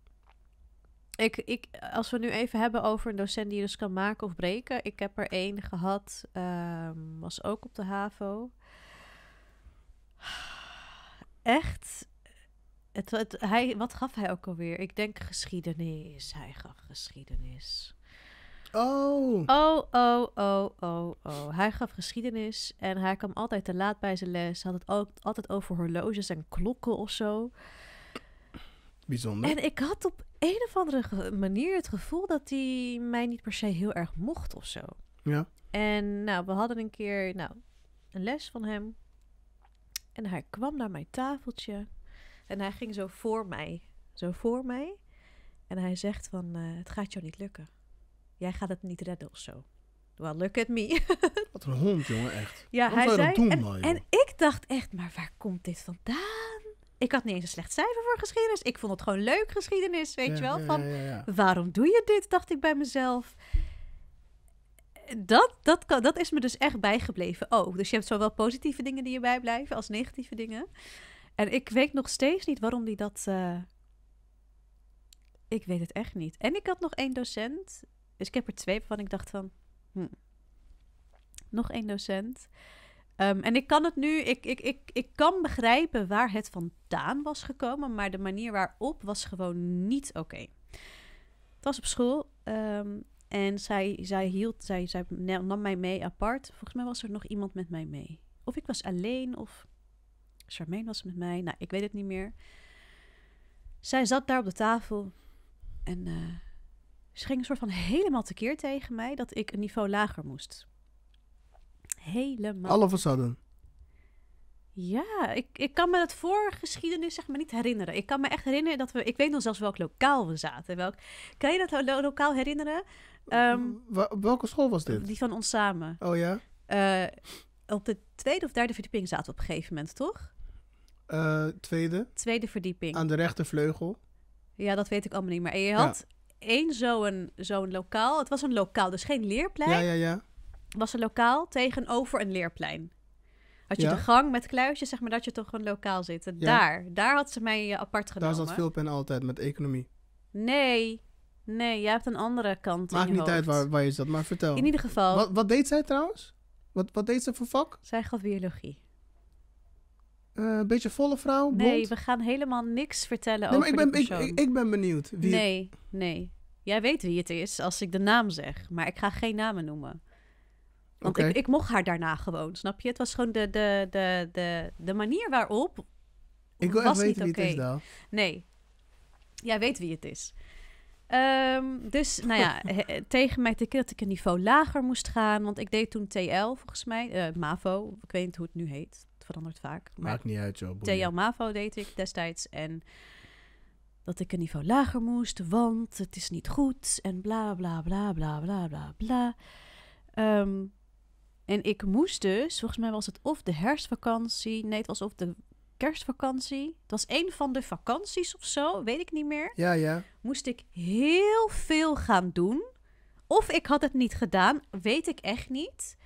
Ik, ik, als we nu even hebben over een docent die je dus kan maken of breken. Ik heb er één gehad, ehm, was ook op de HAVO. Echt het, hij, wat gaf hij ook alweer? Ik denk geschiedenis. Hij gaf geschiedenis. Oh. Oh, oh, oh, oh, oh. Hij gaf geschiedenis en hij kwam altijd te laat bij zijn les. Had het ook altijd over horloges en klokken of zo. Bijzonder. En ik had op een of andere manier het gevoel dat hij mij niet per se heel erg mocht of zo. Ja. En nou, we hadden een keer nou, een les van hem. En hij kwam naar mijn tafeltje. En hij ging zo voor mij. Zo voor mij. En hij zegt van, eh, het gaat jou niet lukken. Jij gaat het niet redden of zo. Well, look at me. Wat een hond, jongen, echt. Ja, hij zei, en, en ik dacht echt, maar waar komt dit vandaan? Ik had niet eens een slecht cijfer voor geschiedenis. Ik vond het gewoon leuk geschiedenis, weet je wel. Van, waarom doe je dit, dacht ik bij mezelf. Dat, dat, kan, dat is me dus echt bijgebleven ook. Dus je hebt zowel positieve dingen die je bijblijven als negatieve dingen. En ik weet nog steeds niet waarom die dat. Eh, ik weet het echt niet. En ik had nog één docent. Dus ik heb er twee waarvan ik dacht van. Hm. Nog één docent. Ehm, en ik kan het nu, ik, ik, ik, ik kan begrijpen waar het vandaan was gekomen, maar de manier waarop was gewoon niet oké. Het was op school ehm, en zij, zij, hield, zij, zij nam mij mee apart. Volgens mij was er nog iemand met mij mee. Of ik was alleen of Charmaine was met mij. Nou, ik weet het niet meer. Zij zat daar op de tafel en uh, ze ging een soort van helemaal tekeer tegen mij dat ik een niveau lager moest. Helemaal. Alle van Ja, ik, ik kan me dat voorgeschiedenis zeg maar niet herinneren. Ik kan me echt herinneren dat we... Ik weet nog zelfs welk lokaal we zaten. Welk, kan je dat lokaal herinneren? Ehm, welke school was dit? Die van ons samen. Oh ja? Uh, op de tweede of derde verdieping zaten we op een gegeven moment, toch? Eh, tweede. Tweede verdieping. Aan de rechtervleugel. Ja, dat weet ik allemaal niet. Maar je had één zo'n zo'n lokaal. Het was een lokaal, dus geen leerplein. Ja, ja, ja. Was een lokaal tegenover een leerplein. Had je de gang met kluisjes, zeg maar dat je toch een lokaal zit. Daar, daar had ze mij eh, apart genomen. Daar zat en altijd met economie. Nee, nee, jij hebt een andere kant. Maakt niet uit waar, waar je zat, maar vertel. In ieder geval. Wat, wat deed zij trouwens? Wat, wat deed ze voor vak? Zij gaf biologie. Eh, een beetje volle vrouw? Nee, we gaan helemaal niks vertellen over ik ben, Ik, ik, ben benieuwd. Wie nee, nee. Jij weet wie het is als ik de naam zeg, maar ik ga geen namen noemen. Want ik, ik mocht haar daarna gewoon, snap je? Het was gewoon de, de, de, de, de manier waarop. Ik wil was weten niet wie het is, dan. Nee. Jij weet wie het is. Ehm, dus nou ja, tegen mij te dat ik een niveau lager moest gaan. Want ik deed toen TL volgens mij, uh, MAVO. Ik weet niet hoe het nu heet. Het verandert vaak. Maar Maakt niet uit zo. TL MAVO deed ik destijds. En dat ik een niveau lager moest, want het is niet goed. En bla bla bla bla bla bla bla. Ehm, en ik moest dus, volgens mij was het of de herfstvakantie. Nee, het was of de kerstvakantie. Het was een van de vakanties of zo, weet ik niet meer. Ja, ja. Moest ik heel veel gaan doen. Of ik had het niet gedaan, weet ik echt niet.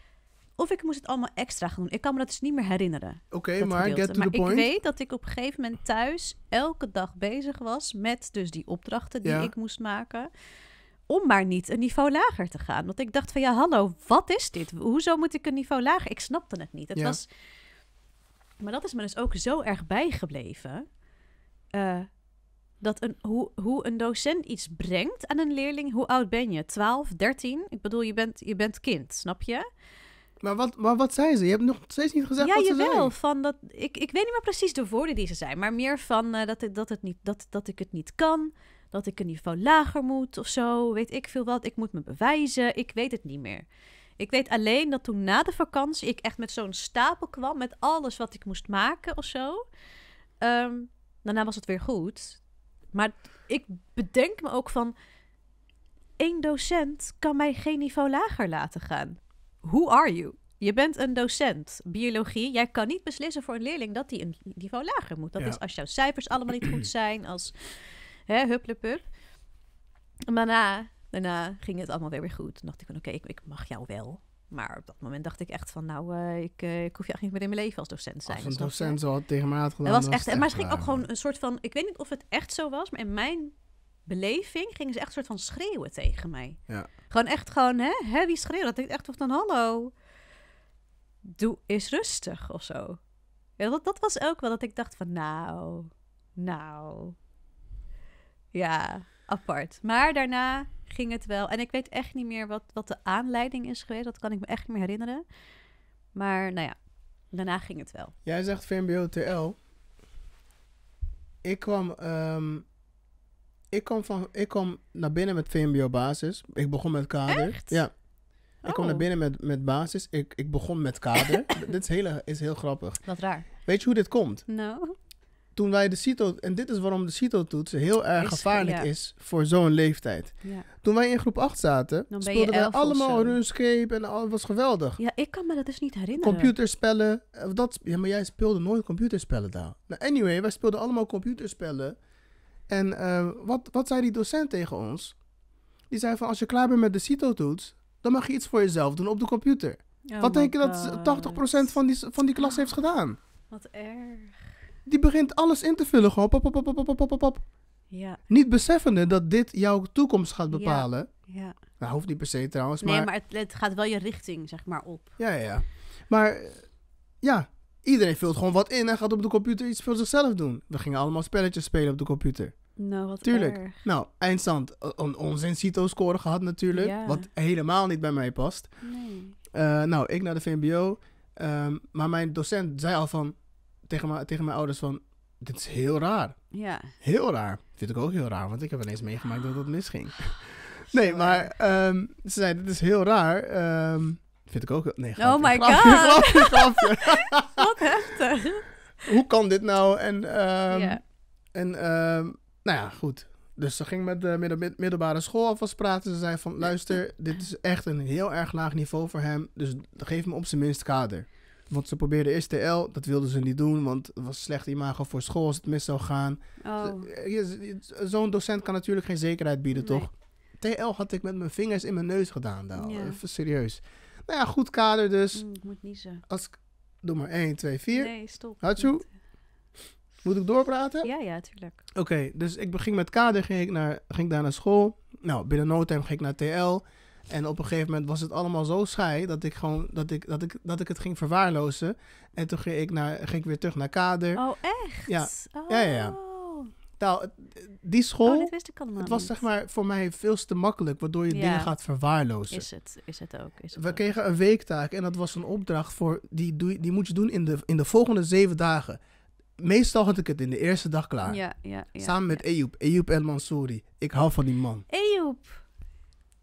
Of ik moest het allemaal extra gaan doen. Ik kan me dat dus niet meer herinneren. Oké, maar gedeelte. get to the point. ik weet dat ik op een gegeven moment thuis elke dag bezig was met dus die opdrachten die ik moest maken. Om maar niet een niveau lager te gaan. Want ik dacht van ja, hallo, wat is dit? Hoezo moet ik een niveau lager? Ik snapte het niet. Het was maar dat is me dus ook zo erg bijgebleven. Eh, dat een, hoe, hoe een docent iets brengt aan een leerling. Hoe oud ben je? 12, 13? Ik bedoel, je bent, je bent kind, snap je? Maar wat, maar wat zei ze? Je hebt nog steeds niet gezegd ja, wat ze jawel, zei. Van dat, ik, ik weet niet meer precies de woorden die ze zei. Maar meer van eh, dat, ik, dat, het niet, dat, dat ik het niet kan. Dat ik een niveau lager moet of zo. Weet ik veel wat. Ik moet me bewijzen. Ik weet het niet meer. Ik weet alleen dat toen na de vakantie ik echt met zo'n stapel kwam met alles wat ik moest maken of zo. Ehm, daarna was het weer goed. Maar ik bedenk me ook van. één docent kan mij geen niveau lager laten gaan. Who are you? Je bent een docent biologie. Jij kan niet beslissen voor een leerling dat hij een niveau lager moet. Dat is als jouw cijfers allemaal niet goed zijn, als hè, hup. Maar daarna Daarna ging het allemaal weer weer goed. Toen dacht ik van oké, ik, ik, mag jou wel. Maar op dat moment dacht ik echt van nou, eh, ik, eh, ik hoef je eigenlijk niet meer in mijn leven als docent te zijn. Als een docent zo had tegen mij had Dat was echt, en maar ze ging ook gewoon een soort van, ik weet niet of het echt zo was, maar in mijn beleving gingen ze echt een soort van schreeuwen tegen mij. Ja. Gewoon echt gewoon, hè, hè wie schreeuwt? Dat ik echt toch dan hallo, doe is rustig of zo. Ja, dat, dat was ook wel dat ik dacht van nou, nou. Ja, apart. Maar daarna ging het wel. En ik weet echt niet meer wat, wat de aanleiding is geweest. Dat kan ik me echt niet meer herinneren. Maar nou ja, daarna ging het wel. Jij zegt VMBO-TL. Ik kwam, ehm, ik, kwam van, ik kwam naar binnen met VMBO-basis. Ik begon met kader. Ja. Ik kwam oh. naar binnen met, met basis. Ik, ik begon met kader. dit is, hele, is heel grappig. Wat raar. Weet je hoe dit komt? Nou toen wij de CITO, en dit is waarom de CITO-toets heel erg gevaarlijk is voor zo'n leeftijd. Toen wij in groep 8 zaten, speelden wij allemaal RuneScape en al, was geweldig. Ja, ik kan me dat dus niet herinneren. Computerspellen, eh, dat, ja, maar jij speelde nooit computerspellen daar. Nou, anyway, wij speelden allemaal computerspellen. En eh, wat, wat zei die docent tegen ons? Die zei van, als je klaar bent met de CITO-toets, dan mag je iets voor jezelf doen op de computer. Oh wat denk je dat 80% van die, van die klas heeft gedaan? Wat erg die begint alles in te vullen. Gewoon pop, pop, pop, pop, pop, pop. Ja. Niet beseffende dat dit jouw toekomst gaat bepalen. Ja. Nou, hoeft niet per se trouwens. Nee, maar, het, gaat wel je richting, zeg maar, op. Ja, ja, ja. Maar eh, ja, iedereen vult gewoon wat in en gaat op de computer iets voor zichzelf doen. We gingen allemaal spelletjes spelen op de computer. Nou, wat Tuurlijk. Nou, eindstand. Een onzin CITO-score gehad natuurlijk. Wat helemaal niet bij mij past. Nee. Eh, nou, ik naar de VMBO. Ehm, maar mijn docent zei al van tegen, mijn, tegen mijn ouders van, dit is heel raar. Ja. Heel raar. Vind ik ook heel raar, want ik heb ineens meegemaakt dat dat misging. nee, maar ehm, ze zei, dit is heel raar. Ehm, vind ik ook heel... Nee, oh my god. Wat heftig. Hoe kan dit nou? En, ehm, en nou ja, goed. Dus ze ging met de middelbare school alvast praten. Ze zei van, luister, dit is echt een heel erg laag niveau voor hem. Dus geef me op zijn minst kader. Want ze probeerden STL, dat wilden ze niet doen, want het was slecht imago voor school als het mis zou gaan. Oh. Eh, zo'n docent kan natuurlijk geen zekerheid bieden, toch? TL had ik met mijn vingers in mijn neus gedaan, daar. Even serieus. Nou ja, goed kader dus. Mm, ik moet niet Als ik, doe maar 1, 2, 4. Nee, stop. Hatsjoe. Eh. Moet ik doorpraten? Ja, ja, tuurlijk. Oké, dus ik beging met kader, ging, ik naar, ging daar naar school. Nou, binnen no time ging ik naar TL. En op een gegeven moment was het allemaal zo saai dat ik gewoon dat ik, dat ik, dat ik het ging verwaarlozen. En toen ging ik, naar, ging ik weer terug naar kader. Oh, echt? Ja. Oh. Ja, ja, ja. Nou, die school, oh, wist ik het was zeg maar voor mij veel te makkelijk, waardoor je dingen gaat verwaarlozen. Is het, is het ook. Is het We kregen een weektaak en dat was een opdracht voor, die, doe, die moet je doen in de, in de volgende zeven dagen meestal had ik het in de eerste dag klaar. Ja, ja, ja, Samen met Eyup Eyup El Mansouri. Ik hou van die man. Eyup.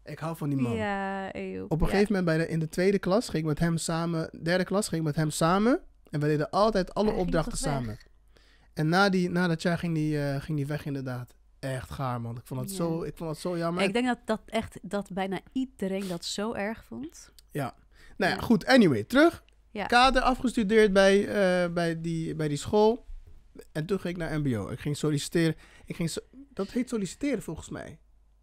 Ik hou van die man. Ja, Op een gegeven moment bij de, in de tweede klas ging ik met hem samen, derde klas ging ik met hem samen. En we deden altijd alle opdrachten samen. En na, die, na dat jaar ging die, eh, ging die weg inderdaad. Echt gaar, man. Ik vond het, zo, ik vond het zo jammer. Ik denk dat, dat echt dat bijna iedereen dat zo erg vond. Ja. Nou ja, goed. Anyway, terug. Kader afgestudeerd bij, eh, bij, die, bij die school. En toen ging ik naar mbo. Ik ging solliciteren. Ik ging dat heet solliciteren volgens mij.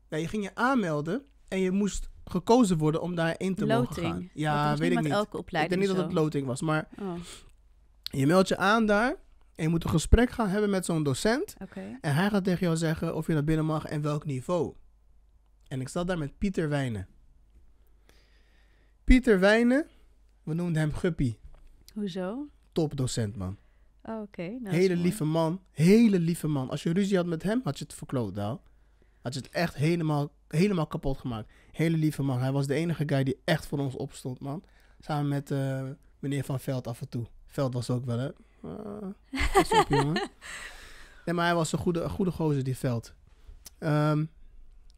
je ging je aanmelden en je moest gekozen worden om daarin te mogen gaan. Ja, weet ik niet. Elke opleiding ik denk niet dat het loting was, maar oh. je meldt je aan daar en je moet een gesprek gaan hebben met zo'n docent. En hij gaat tegen jou zeggen of je naar binnen mag en welk niveau. En ik zat daar met Pieter Wijnen. Pieter Wijnen, we noemden hem Guppy. Hoezo? Topdocent, man. Oh, Oké. Nou, hele lieve man. Hele lieve man. Als je ruzie had met hem, had je het verkloot, daar. Had je het echt helemaal, helemaal kapot gemaakt. Hele lieve man. Hij was de enige guy die echt voor ons opstond, man. Samen met uh, meneer Van Veld af en toe. Veld was ook wel, hè? Uh, jongen. Nee, maar hij was een goede, goede gozer, die Veld. Ehm,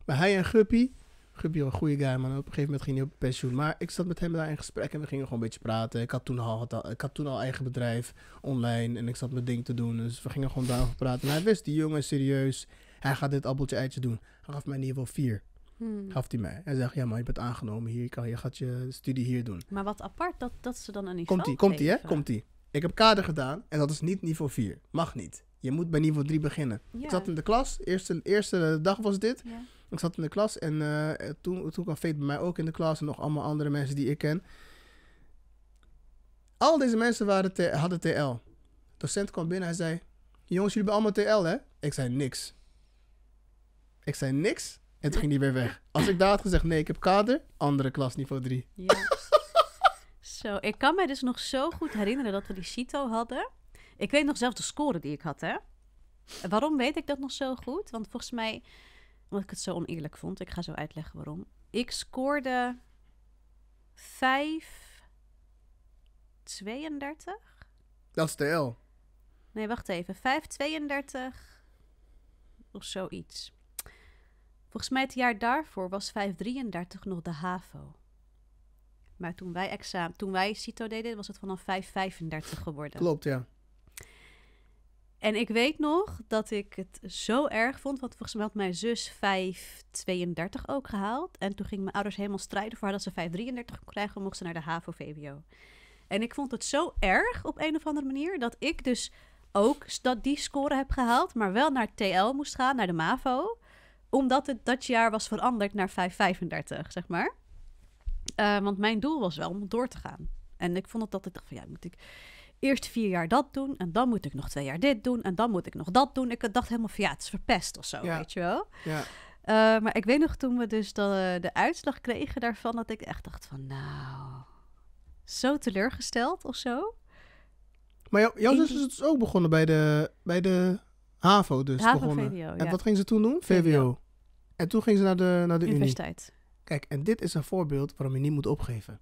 maar hij en Guppy... Guppy was een goede guy, man. Op een gegeven moment ging hij op pensioen. Maar ik zat met hem daar in gesprek en we gingen gewoon een beetje praten. Ik had toen al, ik had toen al eigen bedrijf online en ik zat mijn ding te doen. Dus we gingen gewoon daarover praten. En hij wist, die jongen serieus. Hij gaat dit appeltje eitje doen. Hij gaf mij in ieder vier. Hmm. Gaf hij mij. Hij zegt, ja maar je bent aangenomen hier. Je, je gaat je studie hier doen. Maar wat apart dat, dat ze dan een niveau komt hij? komt hij? hè? komt hij? Ik heb kader gedaan en dat is niet niveau 4. Mag niet. Je moet bij niveau 3 beginnen. Ik zat in de klas. Eerste, eerste dag was dit. Ik zat in de klas eh, en toen, toen kwam Fate bij mij ook in de klas. En nog allemaal andere mensen die ik ken. Al deze mensen waren te, hadden TL. docent kwam binnen en zei... Jongens, jullie hebben allemaal TL, hè? Ik zei niks. Ik zei niks en toen ging niet weer weg. Als ik daar had gezegd, nee, ik heb kader, andere klas, niveau 3. Ja. zo, ik kan mij dus nog zo goed herinneren dat we die CITO hadden. Ik weet nog zelf de score die ik had, hè. Waarom weet ik dat nog zo goed? Want volgens mij, omdat ik het zo oneerlijk vond, ik ga zo uitleggen waarom. Ik scoorde 5, 32. Dat is de L. Nee, wacht even. 5,32 of zoiets. Volgens mij het jaar daarvoor was 533 nog de HAVO. Maar toen wij, examen, toen wij CITO deden, was het vanaf 535 geworden. Klopt, ja. En ik weet nog dat ik het zo erg vond, want volgens mij had mijn zus 532 ook gehaald. En toen gingen mijn ouders helemaal strijden voor haar dat ze 533 kon krijgen, mocht ze naar de HAVO-VWO. En ik vond het zo erg op een of andere manier dat ik dus ook dat die score heb gehaald, maar wel naar TL moest gaan, naar de MAVO omdat het dat jaar was veranderd naar 535, zeg maar. Eh, want mijn doel was wel om door te gaan. En ik vond het altijd, dacht van ja, moet ik eerst vier jaar dat doen en dan moet ik nog twee jaar dit doen en dan moet ik nog dat doen. Ik dacht helemaal van ja, het is verpest of zo, weet je wel. Ja. Eh, maar ik weet nog toen we dus de, de uitslag kregen daarvan, dat ik echt dacht van nou, zo teleurgesteld of zo. Maar jou, jouw zus is dus ook begonnen bij de, bij de HAVO dus. HAVO, VWO, ja. En wat ging ze toen doen? VWO. En toen ging ze naar de, naar de universiteit. Kijk, en dit is een voorbeeld waarom je niet moet opgeven.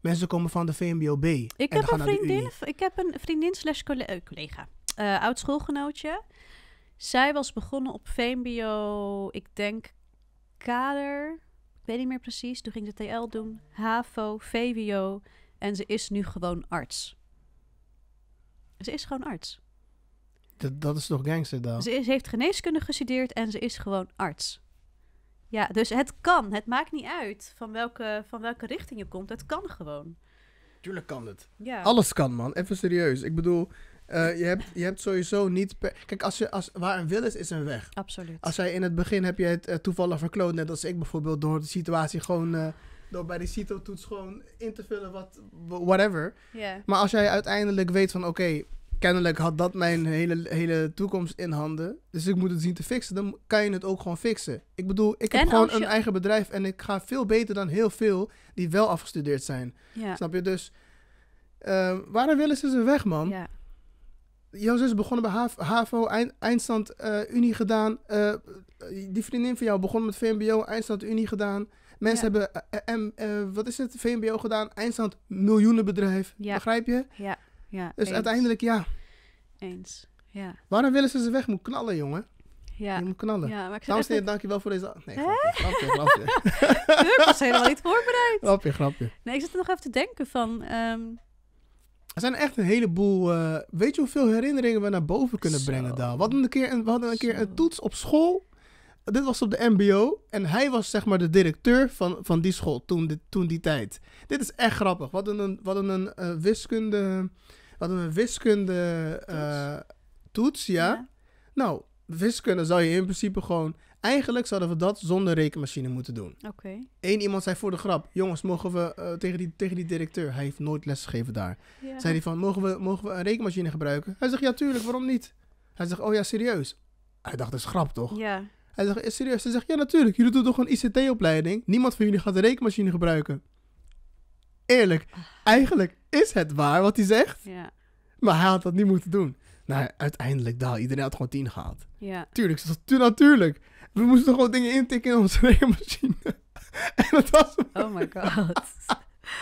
Mensen komen van de vmbo Ik, en heb, een vriendin, ik heb een vriendin slash eh, collega, eh, oud schoolgenootje. Zij was begonnen op VMBO, ik denk kader, ik weet niet meer precies. Toen ging ze TL doen, HAVO, VWO en ze is nu gewoon arts. Ze is gewoon arts. Dat, dat is toch gangster Ze, is, ze heeft geneeskunde gestudeerd en ze is gewoon arts. Ja, dus het kan. Het maakt niet uit van welke, van welke richting je komt. Het kan gewoon. Tuurlijk kan het. Ja. Alles kan, man. Even serieus. Ik bedoel, eh, je, hebt, je hebt sowieso niet. Kijk, als je, als, waar een wil is, is een weg. Absoluut. Als jij in het begin heb je het eh, toevallig verkloot, net als ik bijvoorbeeld, door de situatie gewoon. Eh, door bij de CITO-toets gewoon in te vullen, wat, whatever. Yeah. Maar als jij uiteindelijk weet van, oké, kennelijk had dat mijn hele, hele toekomst in handen. Dus ik moet het zien te fixen. Dan kan je het ook gewoon fixen. Ik bedoel, ik heb gewoon een eigen bedrijf en ik ga veel beter dan heel veel die wel afgestudeerd zijn. Snap je? Dus uh, waarom willen ze ze weg, man? Ja. Jouw zus begonnen bij HAVO, eind, eindstand eh, Unie gedaan. Eh, die vriendin van jou begon met VMBO, eindstand Unie gedaan. Mensen hebben, eh, wat is het, VMBO gedaan, eindstand miljoenenbedrijf. Begrijp je? Ja ja. Dus uiteindelijk, ja. Eens, ja. Waarom willen ze ze weg? Moet knallen, jongen. Ja. Je moet knallen. Ja, maar ik Dames en heren, dankjewel voor deze... Nee, grapje, grapje, ik was helemaal niet voorbereid. Grapje, grapje. Nee, ik zit er nog even te denken van... Ehm, er zijn echt een heleboel... Uh, weet je hoeveel herinneringen we naar boven kunnen brengen, daar? We hadden een keer, we hadden een, keer een toets op school. Dit was op de mbo. En hij was zeg maar de directeur van, van die school toen, de, toen die tijd. Dit is echt grappig. wat een, wat een eh, wiskunde hadden we een wiskunde uh, toets. ja. Nou, wiskunde zou je in principe gewoon... Eigenlijk zouden we dat zonder rekenmachine moeten doen. Oké. Eén iemand zei voor de grap... Jongens, mogen we eh, tegen, die, tegen die directeur... Hij heeft nooit lesgegeven daar. Zei hij van, mogen we, mogen we een rekenmachine gebruiken? Hij zegt, ja tuurlijk, waarom niet? Hij zegt, oh ja, serieus? Hij dacht, dat is grap toch? Ja. Hij zegt, serieus? Hij zegt, ja natuurlijk, jullie doen toch een ICT-opleiding? Niemand van jullie gaat een rekenmachine gebruiken eerlijk, eigenlijk is het waar wat hij zegt. Ja. Maar hij had dat niet moeten doen. Nou, uiteindelijk daal. Iedereen had gewoon 10 gehaald. Ja. Tuurlijk, ze tu natuurlijk. We moesten gewoon dingen intikken in onze rekenmachine en dat was... Oh my god.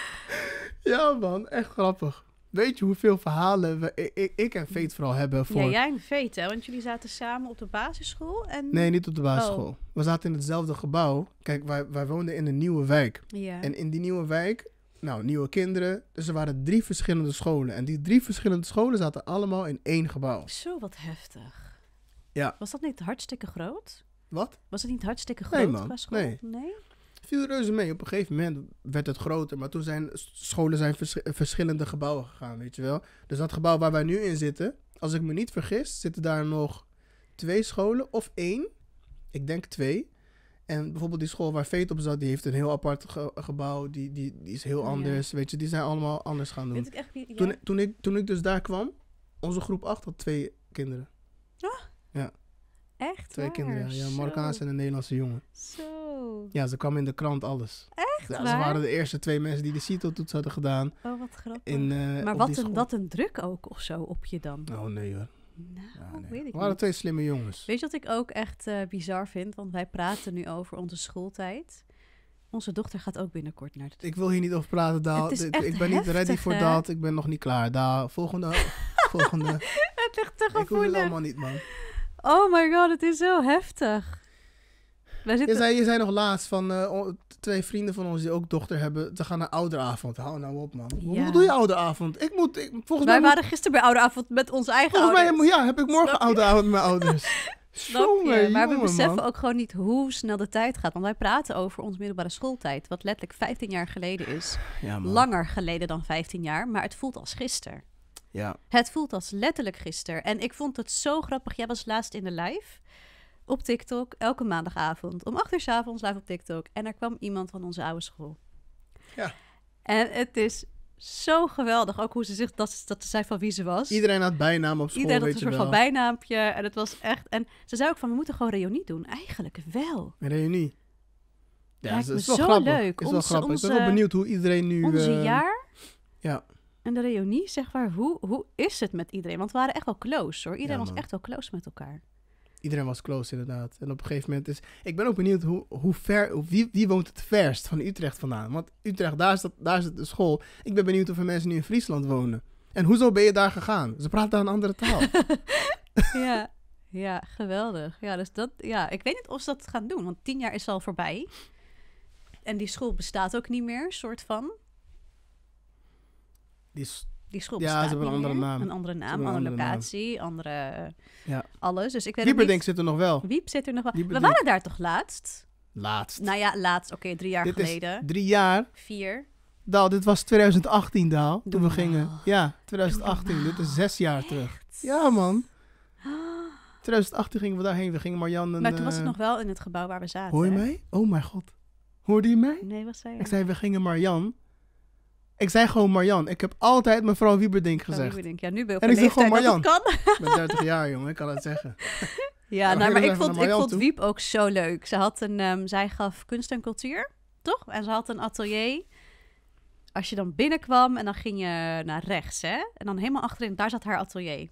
ja man, echt grappig. Weet je hoeveel verhalen we, ik, en Veet vooral hebben voor... Ja, jij en Veet hè, want jullie zaten samen op de basisschool en... Nee, niet op de basisschool. Oh. We zaten in hetzelfde gebouw. Kijk, wij, wij woonden in een nieuwe wijk. Ja. En in die nieuwe wijk nou, nieuwe kinderen. Dus er waren drie verschillende scholen. En die drie verschillende scholen zaten allemaal in één gebouw. Zo, wat heftig. Ja. Was dat niet hartstikke groot? Wat? Was het niet hartstikke groot nee, man. school? Nee. nee? Viel reuze mee. Op een gegeven moment werd het groter. Maar toen zijn scholen zijn verschillende gebouwen gegaan, weet je wel. Dus dat gebouw waar wij nu in zitten, als ik me niet vergis, zitten daar nog twee scholen of één. Ik denk twee. En bijvoorbeeld die school waar Veet op zat, die heeft een heel apart gebouw. Die, die, die is heel anders. Weet je, die zijn allemaal anders gaan doen. ik toen, toen, ik, toen ik dus daar kwam, onze groep 8 had twee kinderen. Oh. Ja. Echt? Twee kinderen, ja. Een Marokkaanse en een Nederlandse jongen. Zo. Ja, ze kwamen in de krant alles. Echt? Ja, ze waren de eerste twee mensen die de CITO-toets hadden gedaan. Oh, wat grappig. In, uh, maar wat een, wat een druk ook of zo op je dan. Oh nee hoor. Nou, ja, We waren twee slimme jongens. Weet je wat ik ook echt eh, bizar vind? Want wij praten nu over onze schooltijd. Onze dochter gaat ook binnenkort naar de... Ik wil hier niet over praten, Daal. Ik ben niet ready voor dat. Ik ben nog niet klaar. Daal, volgende. volgende. het ligt te gevoelig. Ik wil het niet, man. Oh my god, het is zo heftig. Wij zitten... je, zei, nog laatst van eh, twee vrienden van ons die ook dochter hebben. Ze gaan naar ouderavond. Hou nou op, man. Hoe doe je ouderavond? Ik moet, volgens Wij mij waren gisteren bij ouderavond met onze eigen volgens ouders. Mij, ja, heb ik morgen ouderavond met mijn ouders. maar we beseffen ook gewoon niet hoe snel de tijd gaat. Want wij praten over onze middelbare schooltijd, wat letterlijk 15 jaar geleden is. Langer geleden dan 15 jaar, maar het voelt als gisteren. Ja. Het voelt als letterlijk gisteren. En ik vond het zo grappig. Jij was laatst in de live op TikTok elke maandagavond. Om acht uur s avonds live op TikTok. En er kwam iemand van onze oude school. Ja. En het is zo geweldig. Ook hoe ze zich, dat, dat zei van wie ze was. Iedereen had bijnaam op school, Iedereen had een soort van bijnaampje. En het was echt... En ze zei ook van, we moeten gewoon reunie doen. Eigenlijk wel. Een reunie. Ja, het is, wel zo grappig. leuk. Is wel grappig. Ik ben wel benieuwd hoe iedereen nu... Onze eh, jaar. Ja. En de reunie, zeg maar, hoe, hoe is het met iedereen? Want we waren echt wel close, hoor. Iedereen was echt wel close met elkaar iedereen was close inderdaad. En op een gegeven moment is... Ik ben ook benieuwd hoe, hoe ver... wie, wie woont het verst van Utrecht vandaan? Want Utrecht, daar is, dat, daar is de school. Ik ben benieuwd of er mensen nu in Friesland wonen. En hoezo ben je daar gegaan? Ze praten daar een andere taal. ja, ja, geweldig. Ja, dus dat, ja, ik weet niet of ze dat gaan doen, want tien jaar is al voorbij. En die school bestaat ook niet meer, soort van. Die, die school Ja, ze hebben een andere naam. Een andere naam, andere, locatie, andere... Ja. Eh, alles. Dus ik weet Wiep, ik, zit er nog wel. Wiep zit er nog wel. We waren daar toch laatst? Laatst. Nou ja, laatst. Oké, drie jaar dit geleden. drie jaar. Vier. Daal, dit was 2018, Daal. toen we gingen. Ja, 2018. Dit is zes jaar terug. Ja, man. 2018 gingen we daarheen. We gingen Marjan en... Maar toen was het eh, nog wel in het gebouw waar we zaten. Hoor je mij? Oh mijn god. Hoorde je mij? Nee, was zij? Ik zei, we gingen Marjan ik zei gewoon Marjan. Ik heb altijd mevrouw Wieberdink gezegd. Wieberdink. Ja, nu ben ik en ik zeg gewoon Marjan. Met 30 jaar, jongen. Ik kan het zeggen. Ja, nou, maar ik vond, ik vond Wiep ook zo leuk. Ze had een, ehm, zij gaf kunst en cultuur, toch? En ze had een atelier. Als je dan binnenkwam en dan ging je naar rechts, hè? En dan helemaal achterin, daar zat haar atelier.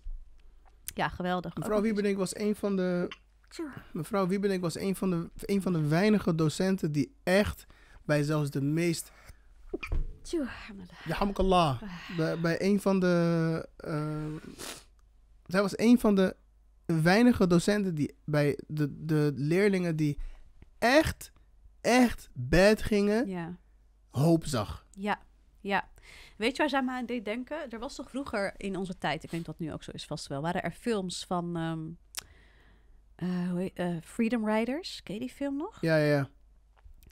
Ja, geweldig. Mevrouw Wieberdink was een van de... Mevrouw Wieberdink was een van de, een van de weinige docenten die echt bij zelfs de meest ja, Bij, bij een van de. Eh, zij was een van de weinige docenten die bij de, de leerlingen die echt, echt bad gingen, ja. hoop zag. Ja, ja. Weet je waar zij me aan deed denken? Er was toch vroeger in onze tijd, ik weet niet dat nu ook zo is vast wel, waren er films van ehm, eh, eh, Freedom Riders. Ken je die film nog? Ja, ja, ja.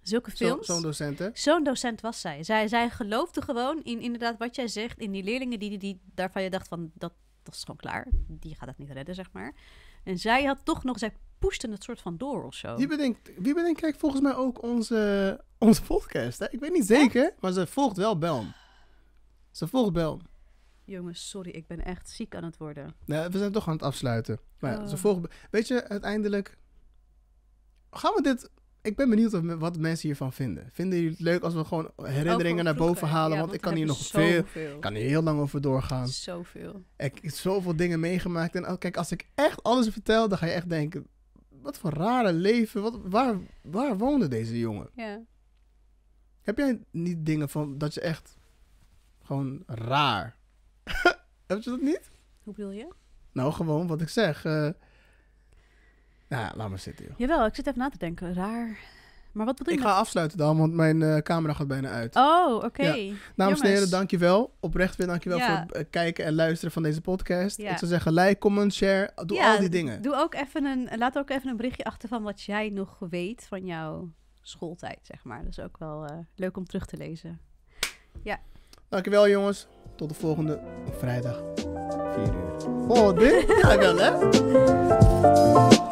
Zulke films. zo'n docent, Zo'n docent was zij. zij. geloofde gewoon in inderdaad wat jij zegt, in die leerlingen die, die, daarvan je dacht van, dat, dat is gewoon klaar. Die gaat het niet redden, zeg maar. En zij had toch nog, zij poesten het soort van door of zo. Wie bedenkt, wie bedenkt kijk, volgens mij ook onze, onze podcast, hè? Ik weet niet zeker, maar ze volgt wel Belm. Ze volgt Belm. Jongens, sorry, ik ben echt ziek aan het worden. Nee, we zijn toch aan het afsluiten. Maar ja, ze oh. volgt, Weet je, uiteindelijk... Gaan we dit ik ben benieuwd wat mensen hiervan vinden. Vinden jullie het leuk als we gewoon herinneringen naar boven halen? want, ik kan hier nog veel, veel, kan hier heel lang over doorgaan. Zoveel. Ik heb zoveel dingen meegemaakt. En kijk, als ik echt alles vertel, dan ga je echt denken: wat voor rare leven. Wat, waar, waar woonde deze jongen? Ja. Heb jij niet dingen van dat je echt gewoon raar. heb je dat niet? Hoe bedoel je? Nou, gewoon wat ik zeg. Eh, nou, ja, laat maar zitten, joh. Jawel, ik zit even na te denken. Raar. Maar wat bedoel je? Ik ga afsluiten dan, want mijn eh, camera gaat bijna uit. Oh, oké. Okay. Ja. Dames en heren, dankjewel. Oprecht weer dankjewel ja. voor het kijken en luisteren van deze podcast. Ik zou zeggen, like, comment, share. Doe al die dingen. Doe ook even een, laat ook even een berichtje achter van wat jij nog weet van jouw schooltijd, zeg maar. Dat is ook wel eh, leuk om terug te lezen. Ja. Dankjewel jongens. Tot de volgende vrijdag. 4 uur. Oh, dit? ja, wel hè?